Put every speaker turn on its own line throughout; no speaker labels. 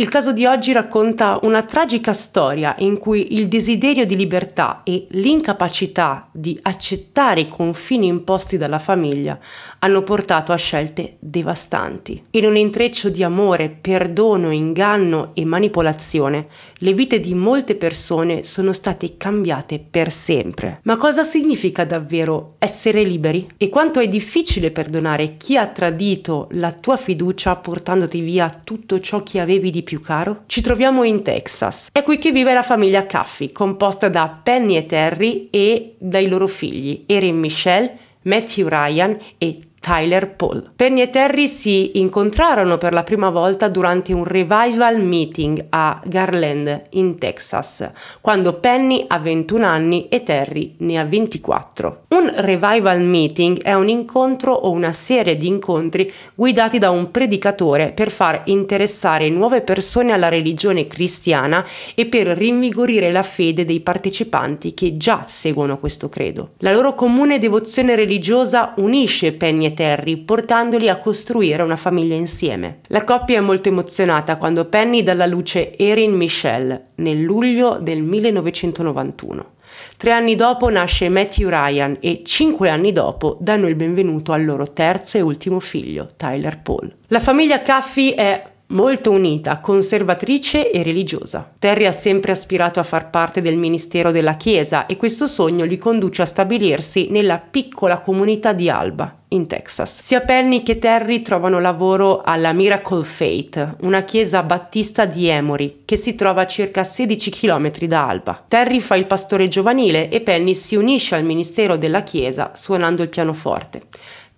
Il caso di oggi racconta una tragica storia in cui il desiderio di libertà e l'incapacità di accettare i confini imposti dalla famiglia hanno portato a scelte devastanti. In un intreccio di amore, perdono, inganno e manipolazione, le vite di molte persone sono state cambiate per sempre. Ma cosa significa davvero essere liberi? E quanto è difficile perdonare chi ha tradito la tua fiducia portandoti via tutto ciò che avevi di più più caro? Ci troviamo in Texas. È qui che vive la famiglia Caffey, composta da Penny e Terry e dai loro figli, Erin Michelle, Matthew Ryan e Tyler Paul. Penny e Terry si incontrarono per la prima volta durante un revival meeting a Garland in Texas, quando Penny ha 21 anni e Terry ne ha 24. Un revival meeting è un incontro o una serie di incontri guidati da un predicatore per far interessare nuove persone alla religione cristiana e per rinvigorire la fede dei partecipanti che già seguono questo credo. La loro comune devozione religiosa unisce Penny e Terry, portandoli a costruire una famiglia insieme. La coppia è molto emozionata quando Penny dà alla luce Erin Michelle nel luglio del 1991. Tre anni dopo nasce Matthew Ryan e cinque anni dopo danno il benvenuto al loro terzo e ultimo figlio, Tyler Paul. La famiglia Caffey è molto unita, conservatrice e religiosa. Terry ha sempre aspirato a far parte del ministero della Chiesa e questo sogno li conduce a stabilirsi nella piccola comunità di Alba, in Texas. Sia Penny che Terry trovano lavoro alla Miracle Faith, una chiesa battista di Emory che si trova a circa 16 km da Alba. Terry fa il pastore giovanile e Penny si unisce al ministero della chiesa suonando il pianoforte.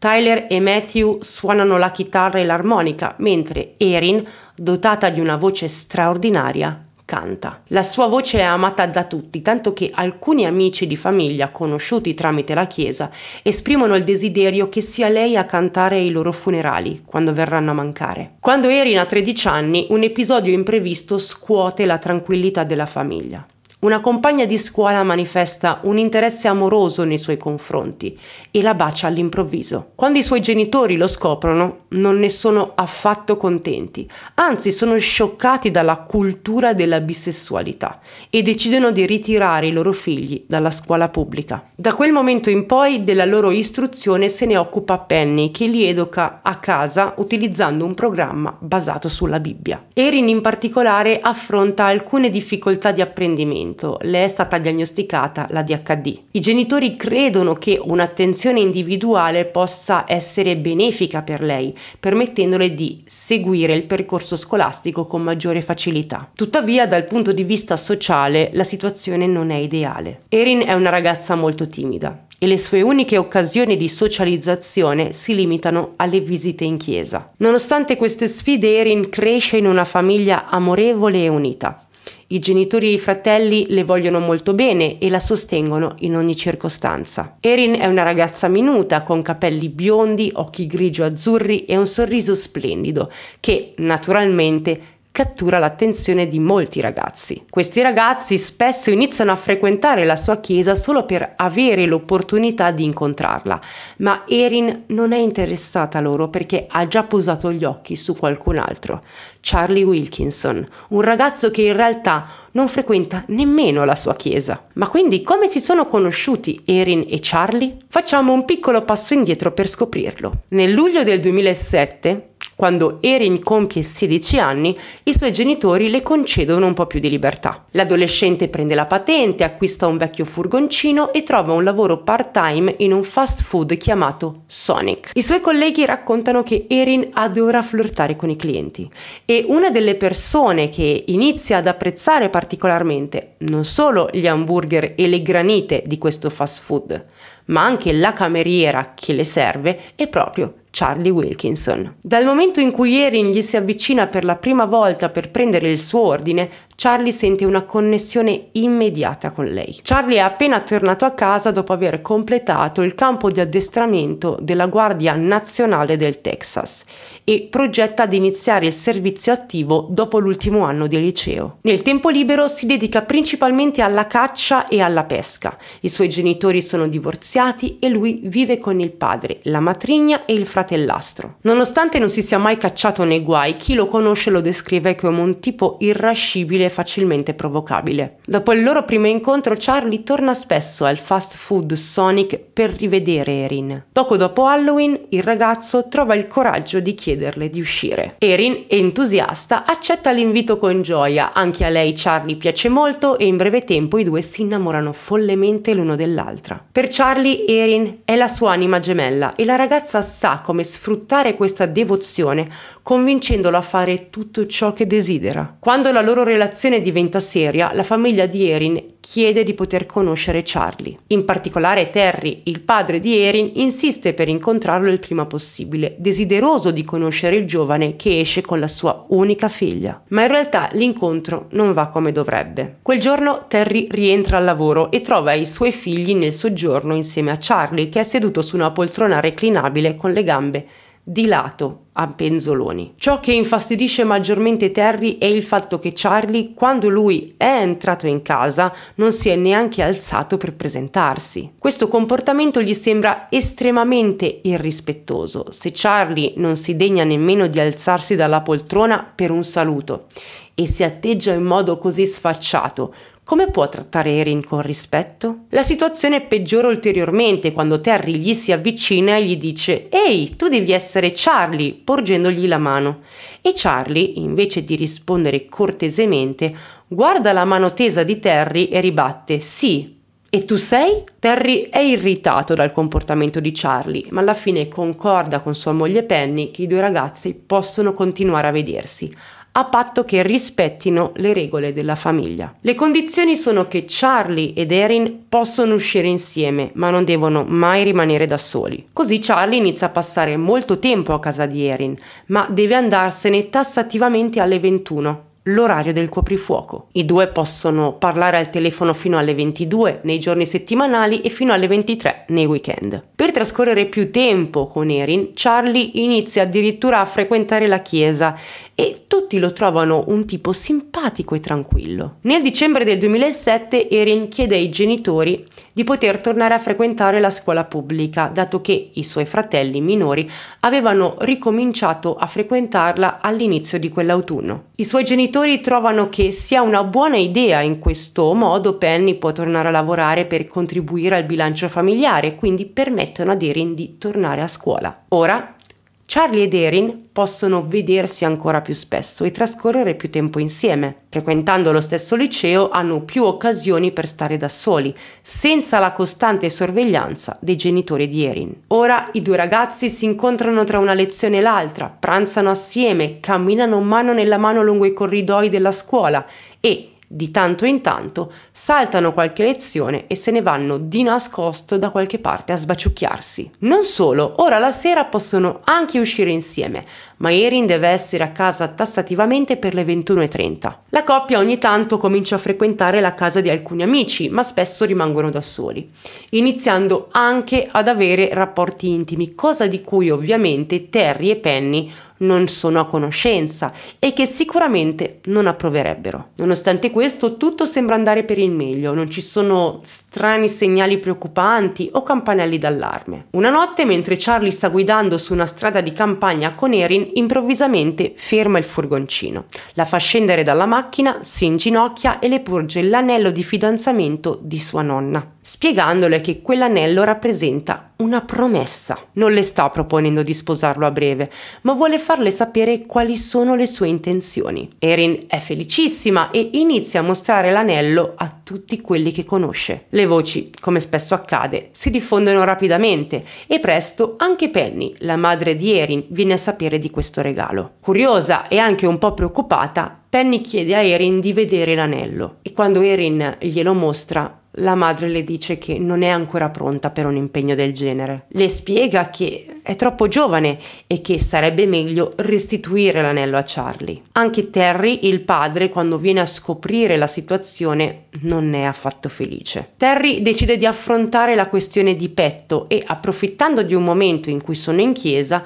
Tyler e Matthew suonano la chitarra e l'armonica, mentre Erin, dotata di una voce straordinaria, canta. La sua voce è amata da tutti, tanto che alcuni amici di famiglia, conosciuti tramite la Chiesa, esprimono il desiderio che sia lei a cantare ai loro funerali, quando verranno a mancare. Quando Erin ha 13 anni, un episodio imprevisto scuote la tranquillità della famiglia. Una compagna di scuola manifesta un interesse amoroso nei suoi confronti e la bacia all'improvviso. Quando i suoi genitori lo scoprono, non ne sono affatto contenti, anzi sono scioccati dalla cultura della bisessualità e decidono di ritirare i loro figli dalla scuola pubblica. Da quel momento in poi della loro istruzione se ne occupa Penny, che li educa a casa utilizzando un programma basato sulla Bibbia. Erin in particolare affronta alcune difficoltà di apprendimento momento le è stata diagnosticata la DHD. I genitori credono che un'attenzione individuale possa essere benefica per lei, permettendole di seguire il percorso scolastico con maggiore facilità. Tuttavia, dal punto di vista sociale, la situazione non è ideale. Erin è una ragazza molto timida e le sue uniche occasioni di socializzazione si limitano alle visite in chiesa. Nonostante queste sfide, Erin cresce in una famiglia amorevole e unita. I genitori e i fratelli le vogliono molto bene e la sostengono in ogni circostanza. Erin è una ragazza minuta, con capelli biondi, occhi grigio-azzurri e un sorriso splendido, che naturalmente cattura l'attenzione di molti ragazzi. Questi ragazzi spesso iniziano a frequentare la sua chiesa solo per avere l'opportunità di incontrarla, ma Erin non è interessata loro perché ha già posato gli occhi su qualcun altro, Charlie Wilkinson, un ragazzo che in realtà non frequenta nemmeno la sua chiesa. Ma quindi come si sono conosciuti Erin e Charlie? Facciamo un piccolo passo indietro per scoprirlo. Nel luglio del 2007, quando Erin compie 16 anni, i suoi genitori le concedono un po' più di libertà. L'adolescente prende la patente, acquista un vecchio furgoncino e trova un lavoro part-time in un fast food chiamato Sonic. I suoi colleghi raccontano che Erin adora flirtare con i clienti e una delle persone che inizia ad apprezzare particolarmente non solo gli hamburger e le granite di questo fast food, ma anche la cameriera che le serve è proprio Charlie Wilkinson. Dal momento in cui Erin gli si avvicina per la prima volta per prendere il suo ordine, Charlie sente una connessione immediata con lei. Charlie è appena tornato a casa dopo aver completato il campo di addestramento della Guardia Nazionale del Texas e progetta di iniziare il servizio attivo dopo l'ultimo anno di liceo. Nel tempo libero si dedica principalmente alla caccia e alla pesca. I suoi genitori sono divorziati e lui vive con il padre, la matrigna e il fratellastro. Nonostante non si sia mai cacciato nei guai, chi lo conosce lo descrive come un tipo irrascibile e facilmente provocabile. Dopo il loro primo incontro Charlie torna spesso al fast food Sonic per rivedere Erin. Poco dopo Halloween il ragazzo trova il coraggio di chiederle di uscire. Erin, entusiasta, accetta l'invito con gioia, anche a lei Charlie piace molto e in breve tempo i due si innamorano follemente l'uno dell'altra. Per Charlie Erin è la sua anima gemella e la ragazza sa come sfruttare questa devozione convincendolo a fare tutto ciò che desidera. Quando la loro relazione diventa seria, la famiglia di Erin chiede di poter conoscere Charlie. In particolare Terry, il padre di Erin, insiste per incontrarlo il prima possibile, desideroso di conoscere il giovane che esce con la sua unica figlia. Ma in realtà l'incontro non va come dovrebbe. Quel giorno Terry rientra al lavoro e trova i suoi figli nel soggiorno insieme a Charlie, che è seduto su una poltrona reclinabile con le gambe di lato a penzoloni. Ciò che infastidisce maggiormente Terry è il fatto che Charlie, quando lui è entrato in casa, non si è neanche alzato per presentarsi. Questo comportamento gli sembra estremamente irrispettoso. Se Charlie non si degna nemmeno di alzarsi dalla poltrona per un saluto e si atteggia in modo così sfacciato, come può trattare Erin con rispetto? La situazione peggiora ulteriormente quando Terry gli si avvicina e gli dice «Ehi, tu devi essere Charlie», porgendogli la mano. E Charlie, invece di rispondere cortesemente, guarda la mano tesa di Terry e ribatte «Sì, e tu sei? Terry è irritato dal comportamento di Charlie, ma alla fine concorda con sua moglie Penny che i due ragazzi possono continuare a vedersi, a patto che rispettino le regole della famiglia. Le condizioni sono che Charlie ed Erin possono uscire insieme, ma non devono mai rimanere da soli. Così Charlie inizia a passare molto tempo a casa di Erin, ma deve andarsene tassativamente alle 21 l'orario del coprifuoco. I due possono parlare al telefono fino alle 22 nei giorni settimanali e fino alle 23 nei weekend. Per trascorrere più tempo con Erin, Charlie inizia addirittura a frequentare la chiesa e tutti lo trovano un tipo simpatico e tranquillo. Nel dicembre del 2007 Erin chiede ai genitori di poter tornare a frequentare la scuola pubblica, dato che i suoi fratelli minori avevano ricominciato a frequentarla all'inizio di quell'autunno. I suoi genitori trovano che sia una buona idea in questo modo Penny può tornare a lavorare per contribuire al bilancio familiare, quindi permettono ad Erin di tornare a scuola. Ora Charlie ed Erin possono vedersi ancora più spesso e trascorrere più tempo insieme. Frequentando lo stesso liceo hanno più occasioni per stare da soli, senza la costante sorveglianza dei genitori di Erin. Ora i due ragazzi si incontrano tra una lezione e l'altra, pranzano assieme, camminano mano nella mano lungo i corridoi della scuola e di tanto in tanto saltano qualche lezione e se ne vanno di nascosto da qualche parte a sbaciucchiarsi. Non solo, ora la sera possono anche uscire insieme, ma Erin deve essere a casa tassativamente per le 21.30. La coppia ogni tanto comincia a frequentare la casa di alcuni amici, ma spesso rimangono da soli, iniziando anche ad avere rapporti intimi, cosa di cui ovviamente Terry e Penny non sono a conoscenza e che sicuramente non approverebbero. Nonostante questo, tutto sembra andare per il meglio, non ci sono strani segnali preoccupanti o campanelli d'allarme. Una notte, mentre Charlie sta guidando su una strada di campagna con Erin, improvvisamente ferma il furgoncino. La fa scendere dalla macchina, si inginocchia e le porge l'anello di fidanzamento di sua nonna spiegandole che quell'anello rappresenta una promessa. Non le sta proponendo di sposarlo a breve, ma vuole farle sapere quali sono le sue intenzioni. Erin è felicissima e inizia a mostrare l'anello a tutti quelli che conosce. Le voci, come spesso accade, si diffondono rapidamente e presto anche Penny, la madre di Erin, viene a sapere di questo regalo. Curiosa e anche un po' preoccupata, Penny chiede a Erin di vedere l'anello e quando Erin glielo mostra, la madre le dice che non è ancora pronta per un impegno del genere. Le spiega che è troppo giovane e che sarebbe meglio restituire l'anello a Charlie. Anche Terry, il padre, quando viene a scoprire la situazione, non è affatto felice. Terry decide di affrontare la questione di petto e, approfittando di un momento in cui sono in chiesa,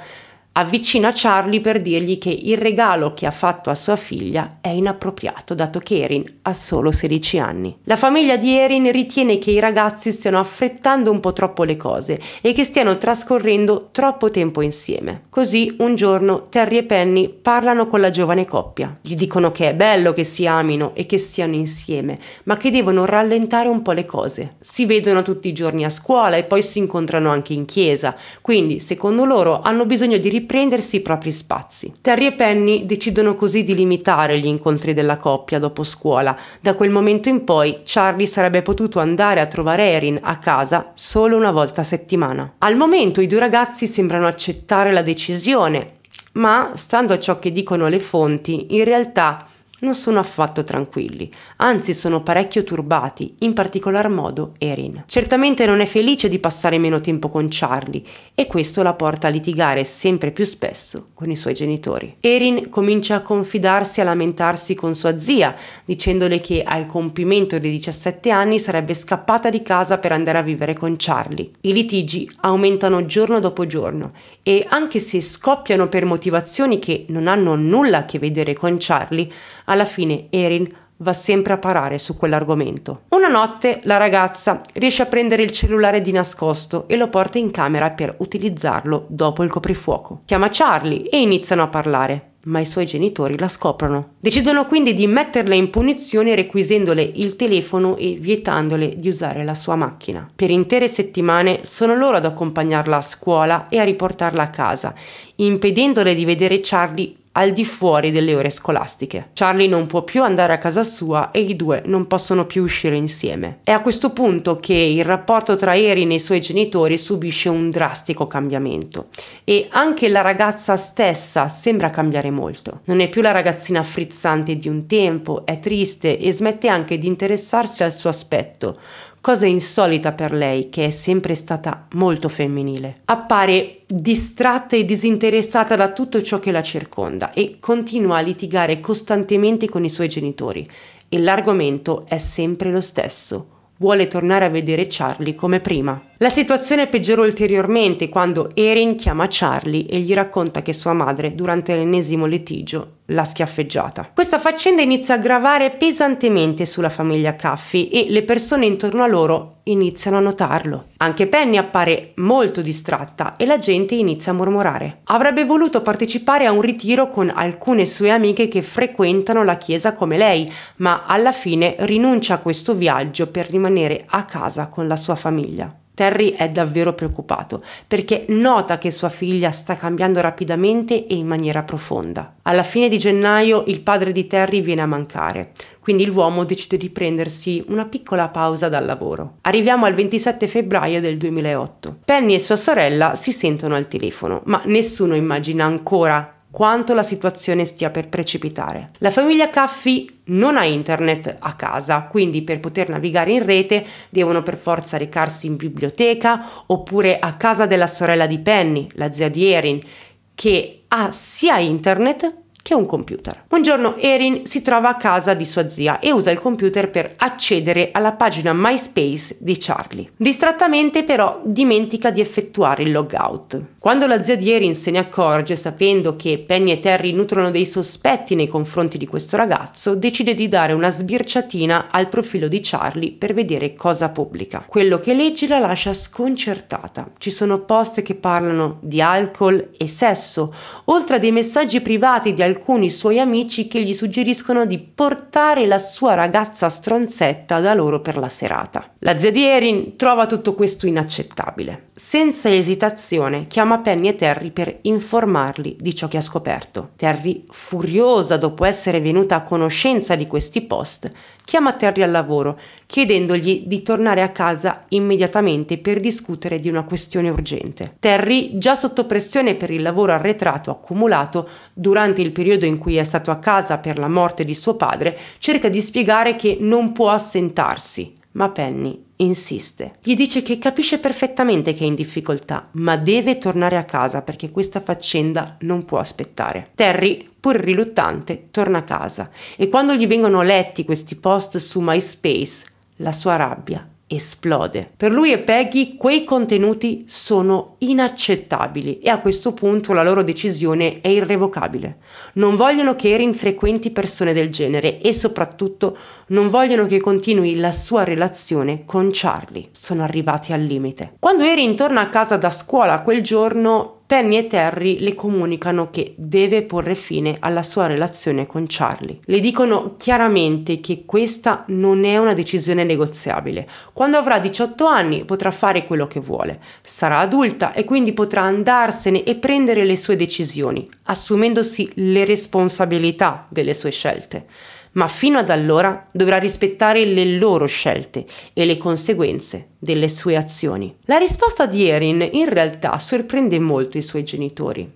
avvicina Charlie per dirgli che il regalo che ha fatto a sua figlia è inappropriato dato che Erin ha solo 16 anni. La famiglia di Erin ritiene che i ragazzi stiano affrettando un po' troppo le cose e che stiano trascorrendo troppo tempo insieme. Così un giorno Terry e Penny parlano con la giovane coppia. Gli dicono che è bello che si amino e che stiano insieme, ma che devono rallentare un po' le cose. Si vedono tutti i giorni a scuola e poi si incontrano anche in chiesa, quindi secondo loro hanno bisogno di ripetere riprendersi i propri spazi. Terry e Penny decidono così di limitare gli incontri della coppia dopo scuola. Da quel momento in poi Charlie sarebbe potuto andare a trovare Erin a casa solo una volta a settimana. Al momento i due ragazzi sembrano accettare la decisione, ma stando a ciò che dicono le fonti, in realtà non sono affatto tranquilli, anzi sono parecchio turbati, in particolar modo Erin. Certamente non è felice di passare meno tempo con Charlie e questo la porta a litigare sempre più spesso con i suoi genitori. Erin comincia a confidarsi e a lamentarsi con sua zia, dicendole che al compimento dei 17 anni sarebbe scappata di casa per andare a vivere con Charlie. I litigi aumentano giorno dopo giorno e anche se scoppiano per motivazioni che non hanno nulla a che vedere con Charlie, alla fine Erin va sempre a parare su quell'argomento. Una notte la ragazza riesce a prendere il cellulare di nascosto e lo porta in camera per utilizzarlo dopo il coprifuoco. Chiama Charlie e iniziano a parlare ma i suoi genitori la scoprono. Decidono quindi di metterla in punizione requisendole il telefono e vietandole di usare la sua macchina. Per intere settimane sono loro ad accompagnarla a scuola e a riportarla a casa, impedendole di vedere Charlie al di fuori delle ore scolastiche. Charlie non può più andare a casa sua e i due non possono più uscire insieme. È a questo punto che il rapporto tra Erin e i suoi genitori subisce un drastico cambiamento e anche la ragazza stessa sembra cambiare molto. Non è più la ragazzina frizzante di un tempo, è triste e smette anche di interessarsi al suo aspetto, cosa insolita per lei che è sempre stata molto femminile. Appare distratta e disinteressata da tutto ciò che la circonda e continua a litigare costantemente con i suoi genitori e l'argomento è sempre lo stesso vuole tornare a vedere Charlie come prima. La situazione peggiora ulteriormente quando Erin chiama Charlie e gli racconta che sua madre, durante l'ennesimo litigio, la schiaffeggiata. Questa faccenda inizia a gravare pesantemente sulla famiglia Caffi e le persone intorno a loro iniziano a notarlo. Anche Penny appare molto distratta e la gente inizia a mormorare. Avrebbe voluto partecipare a un ritiro con alcune sue amiche che frequentano la chiesa come lei, ma alla fine rinuncia a questo viaggio per rimanere a casa con la sua famiglia. Terry è davvero preoccupato perché nota che sua figlia sta cambiando rapidamente e in maniera profonda. Alla fine di gennaio il padre di Terry viene a mancare, quindi l'uomo decide di prendersi una piccola pausa dal lavoro. Arriviamo al 27 febbraio del 2008. Penny e sua sorella si sentono al telefono, ma nessuno immagina ancora quanto la situazione stia per precipitare. La famiglia Caffi non ha internet a casa, quindi per poter navigare in rete devono per forza recarsi in biblioteca oppure a casa della sorella di Penny, la zia di Erin, che ha sia internet che un computer. Un giorno Erin si trova a casa di sua zia e usa il computer per accedere alla pagina MySpace di Charlie. Distrattamente però dimentica di effettuare il logout. Quando la zia di Erin se ne accorge, sapendo che Penny e Terry nutrono dei sospetti nei confronti di questo ragazzo, decide di dare una sbirciatina al profilo di Charlie per vedere cosa pubblica. Quello che legge la lascia sconcertata. Ci sono post che parlano di alcol e sesso, oltre a dei messaggi privati di alcol alcuni suoi amici che gli suggeriscono di portare la sua ragazza stronzetta da loro per la serata. La zia di Erin trova tutto questo inaccettabile. Senza esitazione chiama Penny e Terry per informarli di ciò che ha scoperto. Terry, furiosa dopo essere venuta a conoscenza di questi post, chiama Terry al lavoro, chiedendogli di tornare a casa immediatamente per discutere di una questione urgente. Terry, già sotto pressione per il lavoro arretrato accumulato durante il periodo in cui è stato a casa per la morte di suo padre, cerca di spiegare che non può assentarsi ma Penny insiste. Gli dice che capisce perfettamente che è in difficoltà, ma deve tornare a casa perché questa faccenda non può aspettare. Terry, pur riluttante, torna a casa e quando gli vengono letti questi post su MySpace, la sua rabbia esplode. Per lui e Peggy quei contenuti sono inaccettabili e a questo punto la loro decisione è irrevocabile. Non vogliono che Erin frequenti persone del genere e soprattutto non vogliono che continui la sua relazione con Charlie. Sono arrivati al limite. Quando Erin torna a casa da scuola quel giorno Penny e Terry le comunicano che deve porre fine alla sua relazione con Charlie. Le dicono chiaramente che questa non è una decisione negoziabile. Quando avrà 18 anni potrà fare quello che vuole. Sarà adulta e quindi potrà andarsene e prendere le sue decisioni, assumendosi le responsabilità delle sue scelte ma fino ad allora dovrà rispettare le loro scelte e le conseguenze delle sue azioni. La risposta di Erin in realtà sorprende molto i suoi genitori.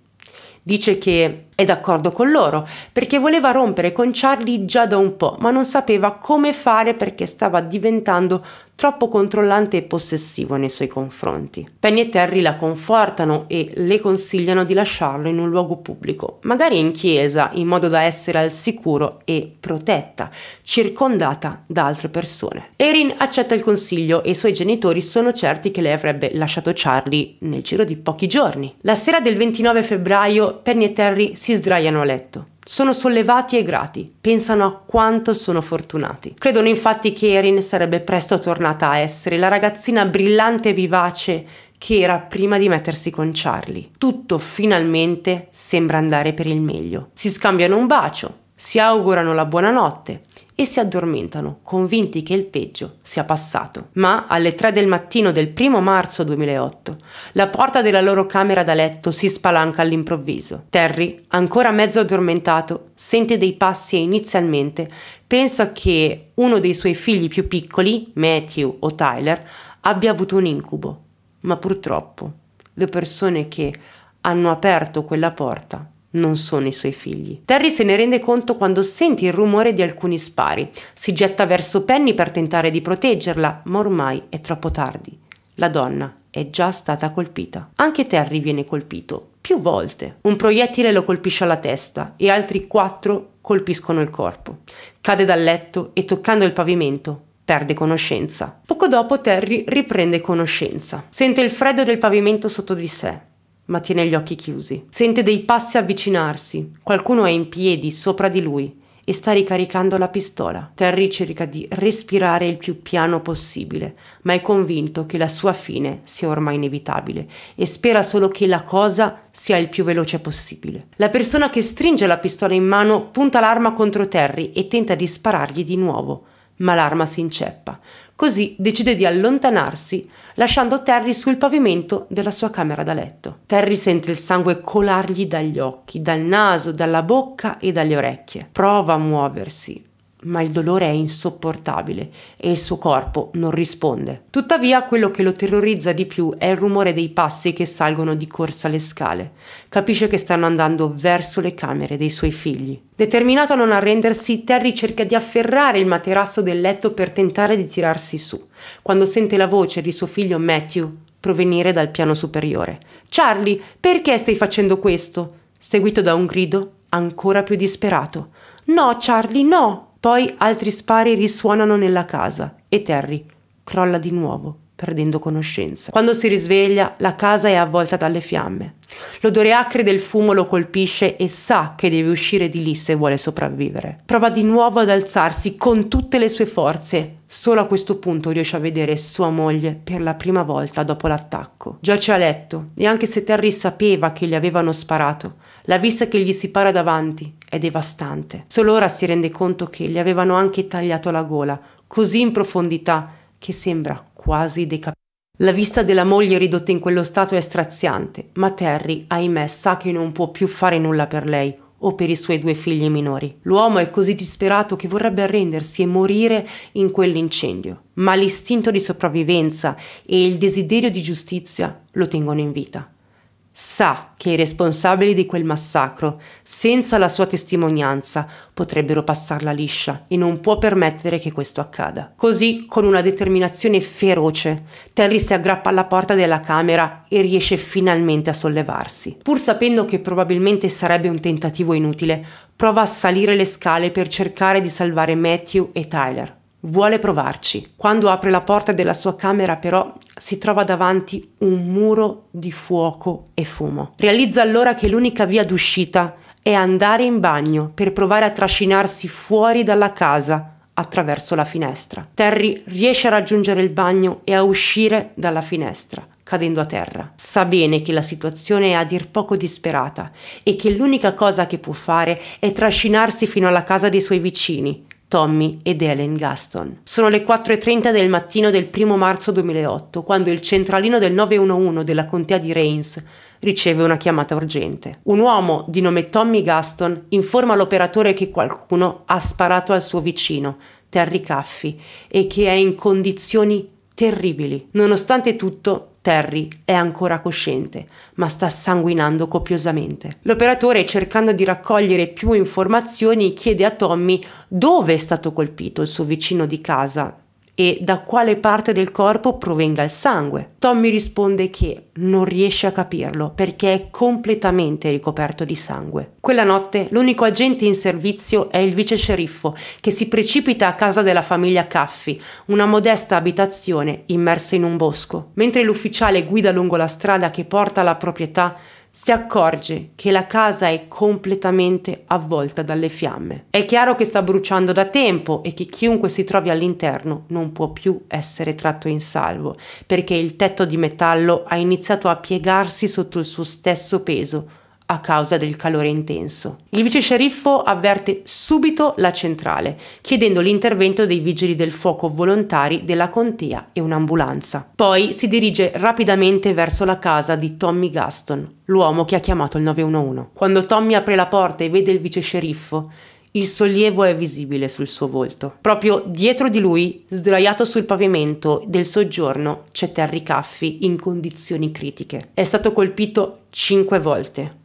Dice che è d'accordo con loro, perché voleva rompere con Charlie già da un po', ma non sapeva come fare perché stava diventando troppo controllante e possessivo nei suoi confronti. Penny e Terry la confortano e le consigliano di lasciarlo in un luogo pubblico, magari in chiesa, in modo da essere al sicuro e protetta, circondata da altre persone. Erin accetta il consiglio e i suoi genitori sono certi che lei avrebbe lasciato Charlie nel giro di pochi giorni. La sera del 29 febbraio Penny e Terry si si sdraiano a letto. Sono sollevati e grati, pensano a quanto sono fortunati. Credono infatti che Erin sarebbe presto tornata a essere la ragazzina brillante e vivace che era prima di mettersi con Charlie. Tutto finalmente sembra andare per il meglio. Si scambiano un bacio, si augurano la buonanotte, e si addormentano, convinti che il peggio sia passato. Ma alle 3 del mattino del 1 marzo 2008, la porta della loro camera da letto si spalanca all'improvviso. Terry, ancora mezzo addormentato, sente dei passi e inizialmente pensa che uno dei suoi figli più piccoli, Matthew o Tyler, abbia avuto un incubo. Ma purtroppo le persone che hanno aperto quella porta non sono i suoi figli. Terry se ne rende conto quando sente il rumore di alcuni spari. Si getta verso Penny per tentare di proteggerla, ma ormai è troppo tardi. La donna è già stata colpita. Anche Terry viene colpito, più volte. Un proiettile lo colpisce alla testa e altri quattro colpiscono il corpo. Cade dal letto e toccando il pavimento perde conoscenza. Poco dopo Terry riprende conoscenza. Sente il freddo del pavimento sotto di sé ma tiene gli occhi chiusi. Sente dei passi avvicinarsi, qualcuno è in piedi sopra di lui e sta ricaricando la pistola. Terry cerca di respirare il più piano possibile, ma è convinto che la sua fine sia ormai inevitabile e spera solo che la cosa sia il più veloce possibile. La persona che stringe la pistola in mano punta l'arma contro Terry e tenta di sparargli di nuovo, ma l'arma si inceppa. Così decide di allontanarsi, lasciando Terry sul pavimento della sua camera da letto. Terry sente il sangue colargli dagli occhi, dal naso, dalla bocca e dalle orecchie. Prova a muoversi, ma il dolore è insopportabile e il suo corpo non risponde. Tuttavia, quello che lo terrorizza di più è il rumore dei passi che salgono di corsa le scale. Capisce che stanno andando verso le camere dei suoi figli. Determinato a non arrendersi, Terry cerca di afferrare il materasso del letto per tentare di tirarsi su, quando sente la voce di suo figlio Matthew provenire dal piano superiore. Charlie, perché stai facendo questo? Seguito da un grido ancora più disperato. No, Charlie, no! Poi altri spari risuonano nella casa e Terry crolla di nuovo, perdendo conoscenza. Quando si risveglia, la casa è avvolta dalle fiamme. L'odore acre del fumo lo colpisce e sa che deve uscire di lì se vuole sopravvivere. Prova di nuovo ad alzarsi con tutte le sue forze. Solo a questo punto riesce a vedere sua moglie per la prima volta dopo l'attacco. Giace a letto e anche se Terry sapeva che gli avevano sparato, la vista che gli si para davanti è devastante. Solo ora si rende conto che gli avevano anche tagliato la gola, così in profondità che sembra quasi decapitato. La vista della moglie ridotta in quello stato è straziante, ma Terry, ahimè, sa che non può più fare nulla per lei o per i suoi due figli minori. L'uomo è così disperato che vorrebbe arrendersi e morire in quell'incendio, ma l'istinto di sopravvivenza e il desiderio di giustizia lo tengono in vita. Sa che i responsabili di quel massacro, senza la sua testimonianza, potrebbero passarla liscia e non può permettere che questo accada. Così, con una determinazione feroce, Terry si aggrappa alla porta della camera e riesce finalmente a sollevarsi. Pur sapendo che probabilmente sarebbe un tentativo inutile, prova a salire le scale per cercare di salvare Matthew e Tyler. Vuole provarci. Quando apre la porta della sua camera però si trova davanti un muro di fuoco e fumo. Realizza allora che l'unica via d'uscita è andare in bagno per provare a trascinarsi fuori dalla casa attraverso la finestra. Terry riesce a raggiungere il bagno e a uscire dalla finestra cadendo a terra. Sa bene che la situazione è a dir poco disperata e che l'unica cosa che può fare è trascinarsi fino alla casa dei suoi vicini, Tommy ed Helen Gaston. Sono le 4.30 del mattino del 1 marzo 2008, quando il centralino del 911 della contea di Reigns riceve una chiamata urgente. Un uomo di nome Tommy Gaston informa l'operatore che qualcuno ha sparato al suo vicino, Terry Caffi, e che è in condizioni terribili. Nonostante tutto, Terry è ancora cosciente, ma sta sanguinando copiosamente. L'operatore, cercando di raccogliere più informazioni, chiede a Tommy dove è stato colpito il suo vicino di casa, e da quale parte del corpo provenga il sangue. Tommy risponde che non riesce a capirlo perché è completamente ricoperto di sangue. Quella notte l'unico agente in servizio è il vice sceriffo che si precipita a casa della famiglia Caffi, una modesta abitazione immersa in un bosco. Mentre l'ufficiale guida lungo la strada che porta alla proprietà, si accorge che la casa è completamente avvolta dalle fiamme. È chiaro che sta bruciando da tempo e che chiunque si trovi all'interno non può più essere tratto in salvo, perché il tetto di metallo ha iniziato a piegarsi sotto il suo stesso peso, a causa del calore intenso. Il vice sceriffo avverte subito la centrale, chiedendo l'intervento dei vigili del fuoco volontari della contea e un'ambulanza. Poi si dirige rapidamente verso la casa di Tommy Gaston, l'uomo che ha chiamato il 911. Quando Tommy apre la porta e vede il vice sceriffo, il sollievo è visibile sul suo volto. Proprio dietro di lui, sdraiato sul pavimento del soggiorno, c'è Terry Caffi in condizioni critiche. È stato colpito cinque volte,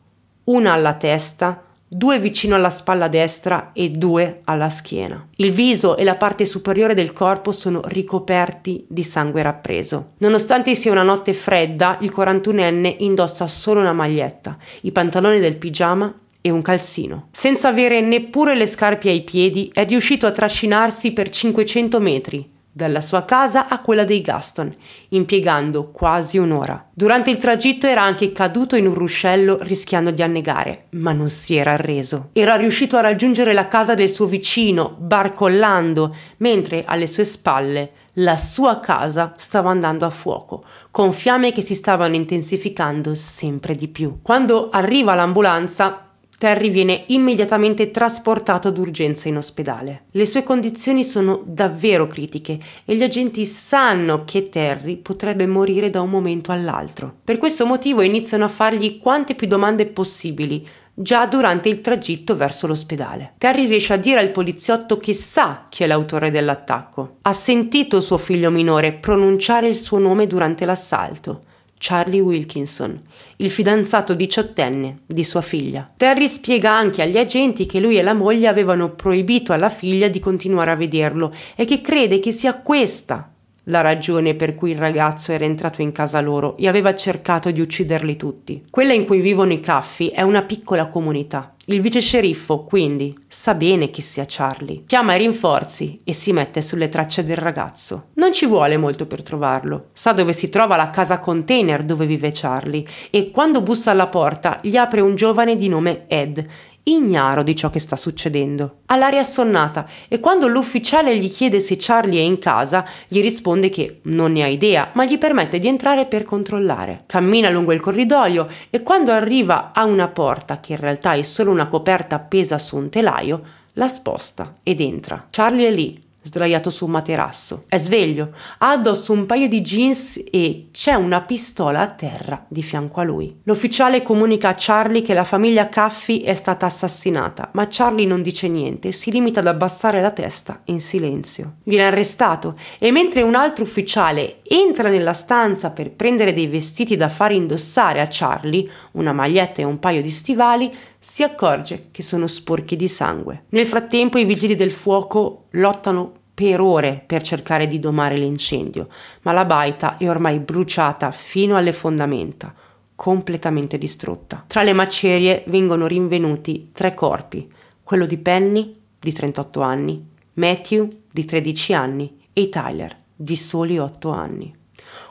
una alla testa, due vicino alla spalla destra e due alla schiena. Il viso e la parte superiore del corpo sono ricoperti di sangue rappreso. Nonostante sia una notte fredda, il 41enne indossa solo una maglietta, i pantaloni del pigiama e un calzino. Senza avere neppure le scarpe ai piedi, è riuscito a trascinarsi per 500 metri dalla sua casa a quella dei Gaston, impiegando quasi un'ora. Durante il tragitto era anche caduto in un ruscello rischiando di annegare, ma non si era arreso. Era riuscito a raggiungere la casa del suo vicino, barcollando, mentre alle sue spalle la sua casa stava andando a fuoco, con fiamme che si stavano intensificando sempre di più. Quando arriva l'ambulanza, Terry viene immediatamente trasportato d'urgenza in ospedale. Le sue condizioni sono davvero critiche e gli agenti sanno che Terry potrebbe morire da un momento all'altro. Per questo motivo iniziano a fargli quante più domande possibili, già durante il tragitto verso l'ospedale. Terry riesce a dire al poliziotto che sa chi è l'autore dell'attacco. Ha sentito suo figlio minore pronunciare il suo nome durante l'assalto Charlie Wilkinson, il fidanzato diciottenne di sua figlia. Terry spiega anche agli agenti che lui e la moglie avevano proibito alla figlia di continuare a vederlo e che crede che sia questa la ragione per cui il ragazzo era entrato in casa loro e aveva cercato di ucciderli tutti. Quella in cui vivono i Caffi è una piccola comunità. Il vice sceriffo, quindi, sa bene chi sia Charlie. Chiama i rinforzi e si mette sulle tracce del ragazzo. Non ci vuole molto per trovarlo. Sa dove si trova la casa container dove vive Charlie e quando bussa alla porta gli apre un giovane di nome Ed ignaro di ciò che sta succedendo. Ha l'aria assonnata e quando l'ufficiale gli chiede se Charlie è in casa, gli risponde che non ne ha idea, ma gli permette di entrare per controllare. Cammina lungo il corridoio e quando arriva a una porta, che in realtà è solo una coperta appesa su un telaio, la sposta ed entra. Charlie è lì, sdraiato su un materasso. È sveglio, ha addosso un paio di jeans e c'è una pistola a terra di fianco a lui. L'ufficiale comunica a Charlie che la famiglia Caffi è stata assassinata, ma Charlie non dice niente, si limita ad abbassare la testa in silenzio. Viene arrestato e mentre un altro ufficiale entra nella stanza per prendere dei vestiti da far indossare a Charlie, una maglietta e un paio di stivali, si accorge che sono sporchi di sangue. Nel frattempo i vigili del fuoco lottano per ore per cercare di domare l'incendio, ma la baita è ormai bruciata fino alle fondamenta, completamente distrutta. Tra le macerie vengono rinvenuti tre corpi, quello di Penny, di 38 anni, Matthew, di 13 anni, e Tyler, di soli 8 anni.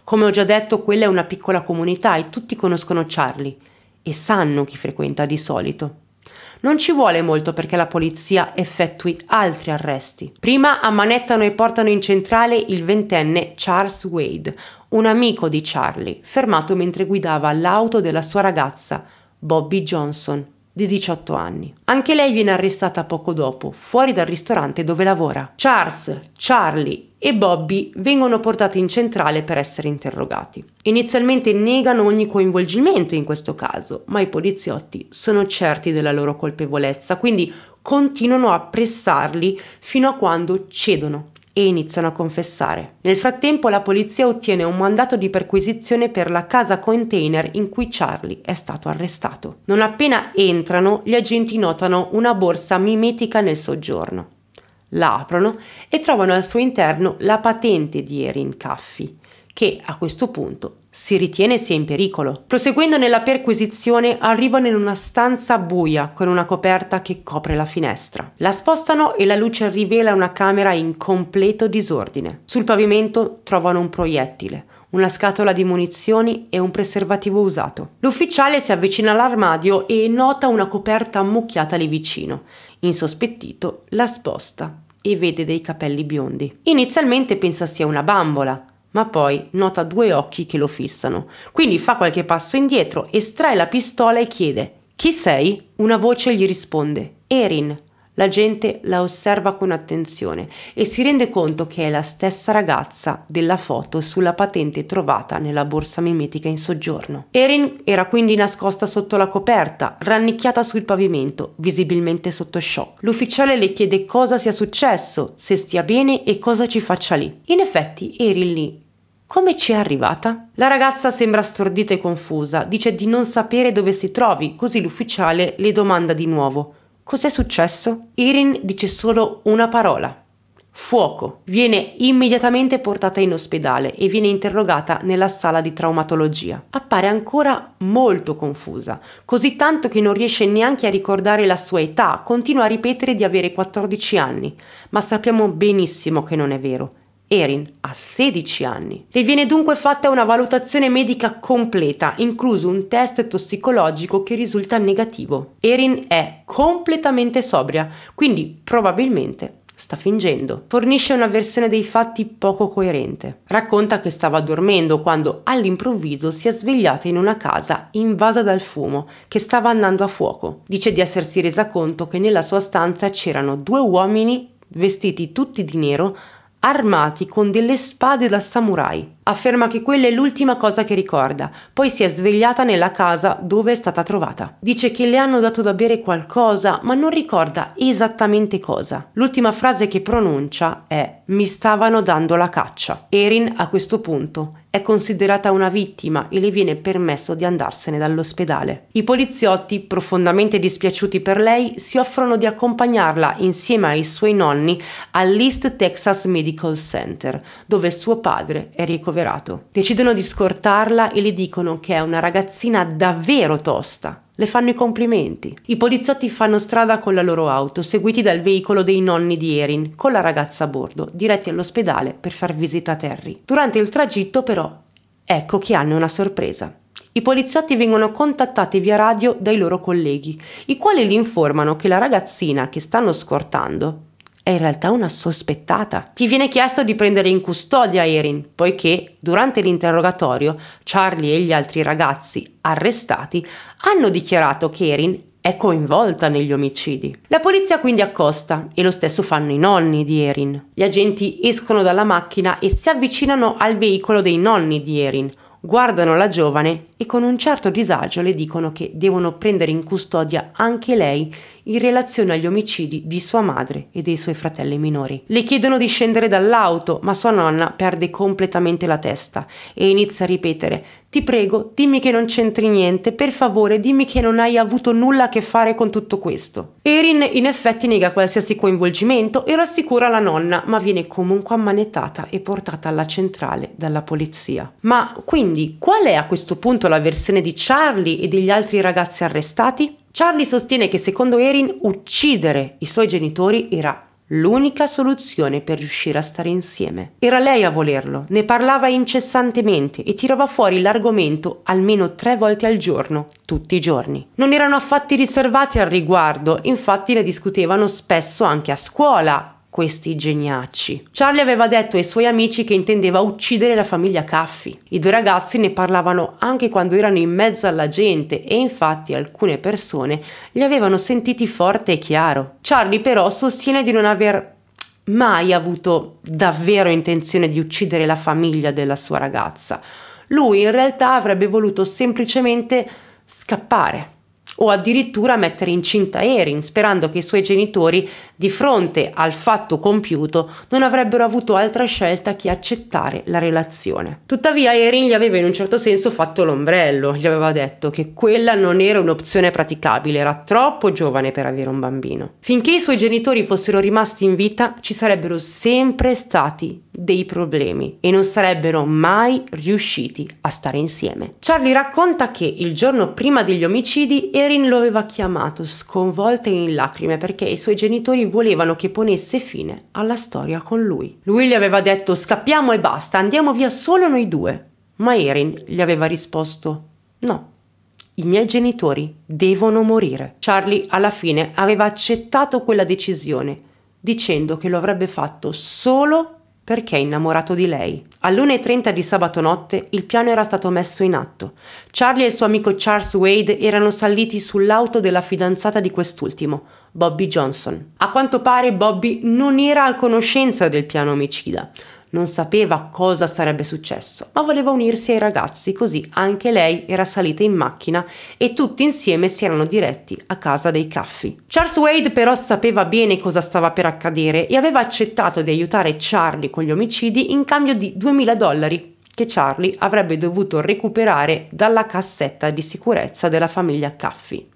Come ho già detto, quella è una piccola comunità e tutti conoscono Charlie e sanno chi frequenta di solito. Non ci vuole molto perché la polizia effettui altri arresti. Prima ammanettano e portano in centrale il ventenne Charles Wade, un amico di Charlie, fermato mentre guidava l'auto della sua ragazza, Bobby Johnson, di 18 anni. Anche lei viene arrestata poco dopo, fuori dal ristorante dove lavora. Charles, Charlie e Bobby vengono portati in centrale per essere interrogati. Inizialmente negano ogni coinvolgimento in questo caso, ma i poliziotti sono certi della loro colpevolezza, quindi continuano a pressarli fino a quando cedono e iniziano a confessare. Nel frattempo la polizia ottiene un mandato di perquisizione per la casa container in cui Charlie è stato arrestato. Non appena entrano, gli agenti notano una borsa mimetica nel soggiorno. La aprono e trovano al suo interno la patente di Erin Caffi, che a questo punto si ritiene sia in pericolo. Proseguendo nella perquisizione arrivano in una stanza buia con una coperta che copre la finestra. La spostano e la luce rivela una camera in completo disordine. Sul pavimento trovano un proiettile, una scatola di munizioni e un preservativo usato. L'ufficiale si avvicina all'armadio e nota una coperta ammucchiata lì vicino. Insospettito la sposta e vede dei capelli biondi. Inizialmente pensa sia una bambola, ma poi nota due occhi che lo fissano. Quindi fa qualche passo indietro, estrae la pistola e chiede Chi sei? Una voce gli risponde Erin. La gente la osserva con attenzione e si rende conto che è la stessa ragazza della foto sulla patente trovata nella borsa mimetica in soggiorno. Erin era quindi nascosta sotto la coperta, rannicchiata sul pavimento, visibilmente sotto shock. L'ufficiale le chiede cosa sia successo, se stia bene e cosa ci faccia lì. In effetti Erin lì come ci è arrivata? La ragazza sembra stordita e confusa, dice di non sapere dove si trovi, così l'ufficiale le domanda di nuovo. Cos'è successo? Irin dice solo una parola. Fuoco. Viene immediatamente portata in ospedale e viene interrogata nella sala di traumatologia. Appare ancora molto confusa, così tanto che non riesce neanche a ricordare la sua età, continua a ripetere di avere 14 anni, ma sappiamo benissimo che non è vero Erin ha 16 anni. Le viene dunque fatta una valutazione medica completa, incluso un test tossicologico che risulta negativo. Erin è completamente sobria, quindi probabilmente sta fingendo. Fornisce una versione dei fatti poco coerente. Racconta che stava dormendo quando all'improvviso si è svegliata in una casa invasa dal fumo che stava andando a fuoco. Dice di essersi resa conto che nella sua stanza c'erano due uomini vestiti tutti di nero armati con delle spade da samurai. Afferma che quella è l'ultima cosa che ricorda, poi si è svegliata nella casa dove è stata trovata. Dice che le hanno dato da bere qualcosa, ma non ricorda esattamente cosa. L'ultima frase che pronuncia è mi stavano dando la caccia. Erin a questo punto è considerata una vittima e le viene permesso di andarsene dall'ospedale. I poliziotti, profondamente dispiaciuti per lei, si offrono di accompagnarla insieme ai suoi nonni all'East Texas Medical Center, dove suo padre è ricoverato ricoverato. Decidono di scortarla e le dicono che è una ragazzina davvero tosta. Le fanno i complimenti. I poliziotti fanno strada con la loro auto, seguiti dal veicolo dei nonni di Erin, con la ragazza a bordo, diretti all'ospedale per far visita a Terry. Durante il tragitto, però, ecco che hanno una sorpresa. I poliziotti vengono contattati via radio dai loro colleghi, i quali li informano che la ragazzina che stanno scortando è in realtà una sospettata. Ti viene chiesto di prendere in custodia Erin, poiché durante l'interrogatorio Charlie e gli altri ragazzi arrestati hanno dichiarato che Erin è coinvolta negli omicidi. La polizia quindi accosta e lo stesso fanno i nonni di Erin. Gli agenti escono dalla macchina e si avvicinano al veicolo dei nonni di Erin, guardano la giovane e con un certo disagio le dicono che devono prendere in custodia anche lei in relazione agli omicidi di sua madre e dei suoi fratelli minori. Le chiedono di scendere dall'auto, ma sua nonna perde completamente la testa e inizia a ripetere ti prego, dimmi che non c'entri niente, per favore dimmi che non hai avuto nulla a che fare con tutto questo. Erin in effetti nega qualsiasi coinvolgimento e rassicura la nonna, ma viene comunque ammanettata e portata alla centrale dalla polizia. Ma quindi qual è a questo punto la versione di Charlie e degli altri ragazzi arrestati? Charlie sostiene che secondo Erin uccidere i suoi genitori era l'unica soluzione per riuscire a stare insieme. Era lei a volerlo, ne parlava incessantemente e tirava fuori l'argomento almeno tre volte al giorno, tutti i giorni. Non erano affatti riservati al riguardo, infatti ne discutevano spesso anche a scuola, questi geniacci. Charlie aveva detto ai suoi amici che intendeva uccidere la famiglia Caffi. I due ragazzi ne parlavano anche quando erano in mezzo alla gente e infatti alcune persone li avevano sentiti forte e chiaro. Charlie però sostiene di non aver mai avuto davvero intenzione di uccidere la famiglia della sua ragazza. Lui in realtà avrebbe voluto semplicemente scappare o addirittura mettere incinta Erin, sperando che i suoi genitori, di fronte al fatto compiuto, non avrebbero avuto altra scelta che accettare la relazione. Tuttavia Erin gli aveva in un certo senso fatto l'ombrello, gli aveva detto che quella non era un'opzione praticabile, era troppo giovane per avere un bambino. Finché i suoi genitori fossero rimasti in vita ci sarebbero sempre stati dei problemi e non sarebbero mai riusciti a stare insieme. Charlie racconta che il giorno prima degli omicidi Erin Erin lo aveva chiamato sconvolta e in lacrime perché i suoi genitori volevano che ponesse fine alla storia con lui. Lui gli aveva detto scappiamo e basta, andiamo via solo noi due. Ma Erin gli aveva risposto no, i miei genitori devono morire. Charlie alla fine aveva accettato quella decisione dicendo che lo avrebbe fatto solo perché è innamorato di lei. All'1.30 di sabato notte il piano era stato messo in atto. Charlie e il suo amico Charles Wade erano saliti sull'auto della fidanzata di quest'ultimo, Bobby Johnson. A quanto pare Bobby non era a conoscenza del piano omicida non sapeva cosa sarebbe successo, ma voleva unirsi ai ragazzi, così anche lei era salita in macchina e tutti insieme si erano diretti a casa dei Caffi. Charles Wade però sapeva bene cosa stava per accadere e aveva accettato di aiutare Charlie con gli omicidi in cambio di 2000 dollari che Charlie avrebbe dovuto recuperare dalla cassetta di sicurezza della famiglia Caffi.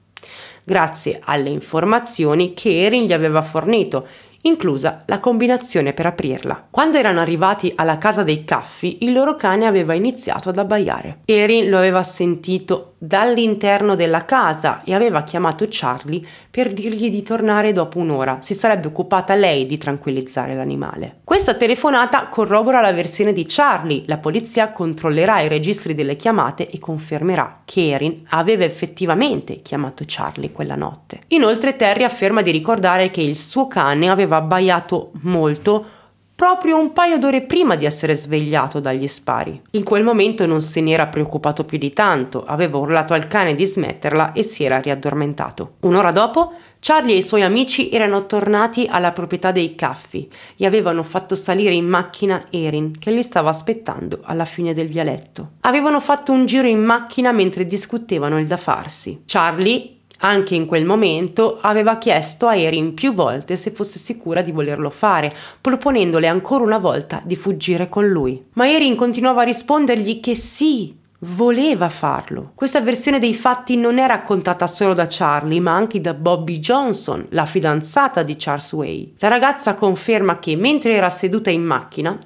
Grazie alle informazioni che Erin gli aveva fornito, inclusa la combinazione per aprirla. Quando erano arrivati alla casa dei Caffi, il loro cane aveva iniziato ad abbaiare. Erin lo aveva sentito dall'interno della casa e aveva chiamato Charlie per dirgli di tornare dopo un'ora. Si sarebbe occupata lei di tranquillizzare l'animale. Questa telefonata corrobora la versione di Charlie. La polizia controllerà i registri delle chiamate e confermerà che Erin aveva effettivamente chiamato Charlie quella notte. Inoltre Terry afferma di ricordare che il suo cane aveva abbaiato molto proprio un paio d'ore prima di essere svegliato dagli spari. In quel momento non se ne era preoccupato più di tanto, aveva urlato al cane di smetterla e si era riaddormentato. Un'ora dopo, Charlie e i suoi amici erano tornati alla proprietà dei Caffi e avevano fatto salire in macchina Erin, che li stava aspettando alla fine del vialetto. Avevano fatto un giro in macchina mentre discutevano il da farsi. Charlie anche in quel momento aveva chiesto a Erin più volte se fosse sicura di volerlo fare, proponendole ancora una volta di fuggire con lui. Ma Erin continuava a rispondergli che sì, voleva farlo. Questa versione dei fatti non è raccontata solo da Charlie, ma anche da Bobby Johnson, la fidanzata di Charles Way. La ragazza conferma che mentre era seduta in macchina,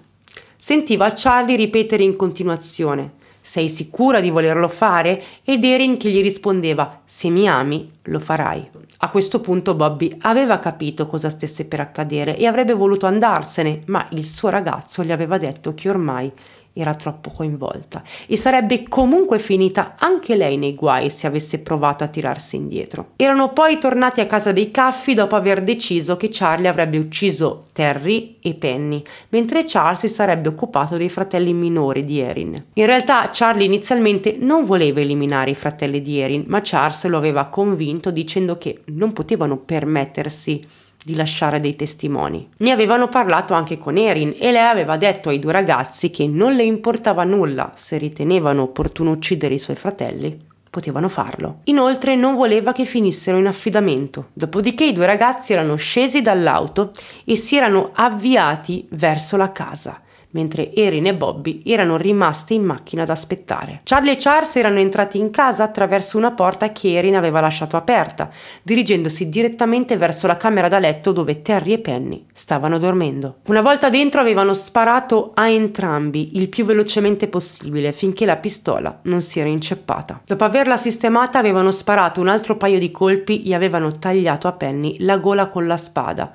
sentiva Charlie ripetere in continuazione sei sicura di volerlo fare? Ed Erin che gli rispondeva Se mi ami, lo farai. A questo punto Bobby aveva capito cosa stesse per accadere e avrebbe voluto andarsene, ma il suo ragazzo gli aveva detto che ormai era troppo coinvolta e sarebbe comunque finita anche lei nei guai se avesse provato a tirarsi indietro. Erano poi tornati a casa dei Caffi dopo aver deciso che Charlie avrebbe ucciso Terry e Penny, mentre Charles si sarebbe occupato dei fratelli minori di Erin. In realtà Charlie inizialmente non voleva eliminare i fratelli di Erin, ma Charles lo aveva convinto dicendo che non potevano permettersi di lasciare dei testimoni. Ne avevano parlato anche con Erin e lei aveva detto ai due ragazzi che non le importava nulla se ritenevano opportuno uccidere i suoi fratelli. Potevano farlo. Inoltre non voleva che finissero in affidamento. Dopodiché i due ragazzi erano scesi dall'auto e si erano avviati verso la casa mentre Erin e Bobby erano rimaste in macchina ad aspettare. Charlie e Charles erano entrati in casa attraverso una porta che Erin aveva lasciato aperta, dirigendosi direttamente verso la camera da letto dove Terry e Penny stavano dormendo. Una volta dentro avevano sparato a entrambi il più velocemente possibile finché la pistola non si era inceppata. Dopo averla sistemata avevano sparato un altro paio di colpi e avevano tagliato a Penny la gola con la spada,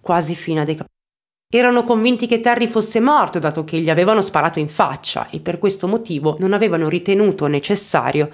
quasi fino a decapitare. Erano convinti che Terry fosse morto dato che gli avevano sparato in faccia e per questo motivo non avevano ritenuto necessario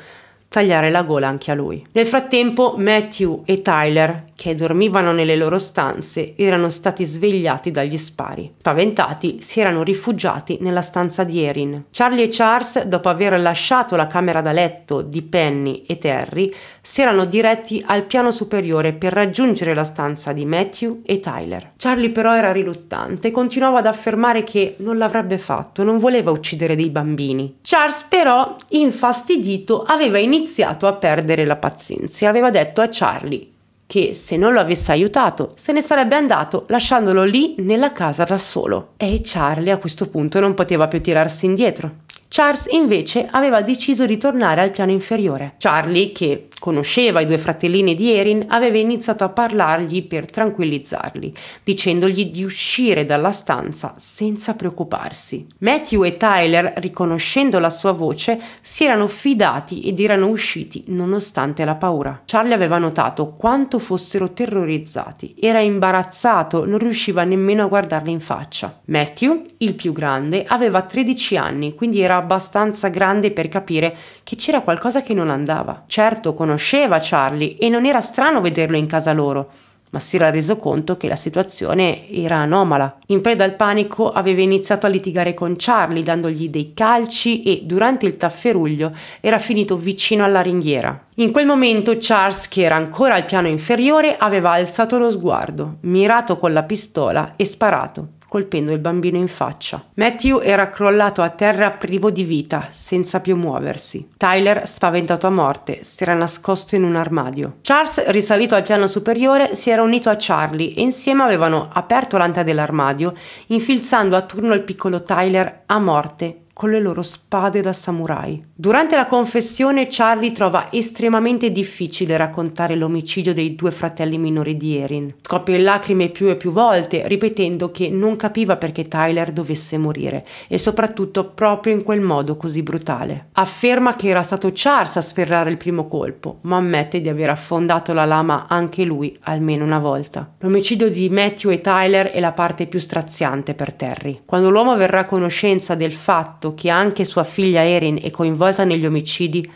tagliare la gola anche a lui. Nel frattempo Matthew e Tyler, che dormivano nelle loro stanze, erano stati svegliati dagli spari. Spaventati, si erano rifugiati nella stanza di Erin. Charlie e Charles, dopo aver lasciato la camera da letto di Penny e Terry, si erano diretti al piano superiore per raggiungere la stanza di Matthew e Tyler. Charlie però era riluttante e continuava ad affermare che non l'avrebbe fatto, non voleva uccidere dei bambini. Charles però, infastidito, aveva iniziato iniziato a perdere la pazienza e aveva detto a Charlie che se non lo avesse aiutato se ne sarebbe andato lasciandolo lì nella casa da solo. E Charlie a questo punto non poteva più tirarsi indietro. Charles invece aveva deciso di tornare al piano inferiore. Charlie, che Conosceva i due fratellini di Erin, aveva iniziato a parlargli per tranquillizzarli, dicendogli di uscire dalla stanza senza preoccuparsi. Matthew e Tyler, riconoscendo la sua voce, si erano fidati ed erano usciti nonostante la paura. Charlie aveva notato quanto fossero terrorizzati, era imbarazzato, non riusciva nemmeno a guardarli in faccia. Matthew, il più grande, aveva 13 anni, quindi era abbastanza grande per capire che c'era qualcosa che non andava. Certo, conosceva conosceva Charlie e non era strano vederlo in casa loro, ma si era reso conto che la situazione era anomala. In preda al panico aveva iniziato a litigare con Charlie dandogli dei calci e durante il tafferuglio era finito vicino alla ringhiera. In quel momento Charles, che era ancora al piano inferiore, aveva alzato lo sguardo, mirato con la pistola e sparato colpendo il bambino in faccia. Matthew era crollato a terra privo di vita, senza più muoversi. Tyler, spaventato a morte, si era nascosto in un armadio. Charles, risalito al piano superiore, si era unito a Charlie e insieme avevano aperto l'anta dell'armadio, infilzando a turno il piccolo Tyler a morte con le loro spade da samurai. Durante la confessione Charlie trova estremamente difficile raccontare l'omicidio dei due fratelli minori di Erin. Scoppia in lacrime più e più volte, ripetendo che non capiva perché Tyler dovesse morire e soprattutto proprio in quel modo così brutale. Afferma che era stato Charles a sferrare il primo colpo, ma ammette di aver affondato la lama anche lui almeno una volta. L'omicidio di Matthew e Tyler è la parte più straziante per Terry. Quando l'uomo verrà a conoscenza del fatto che anche sua figlia Erin è coinvolta negli omicidi,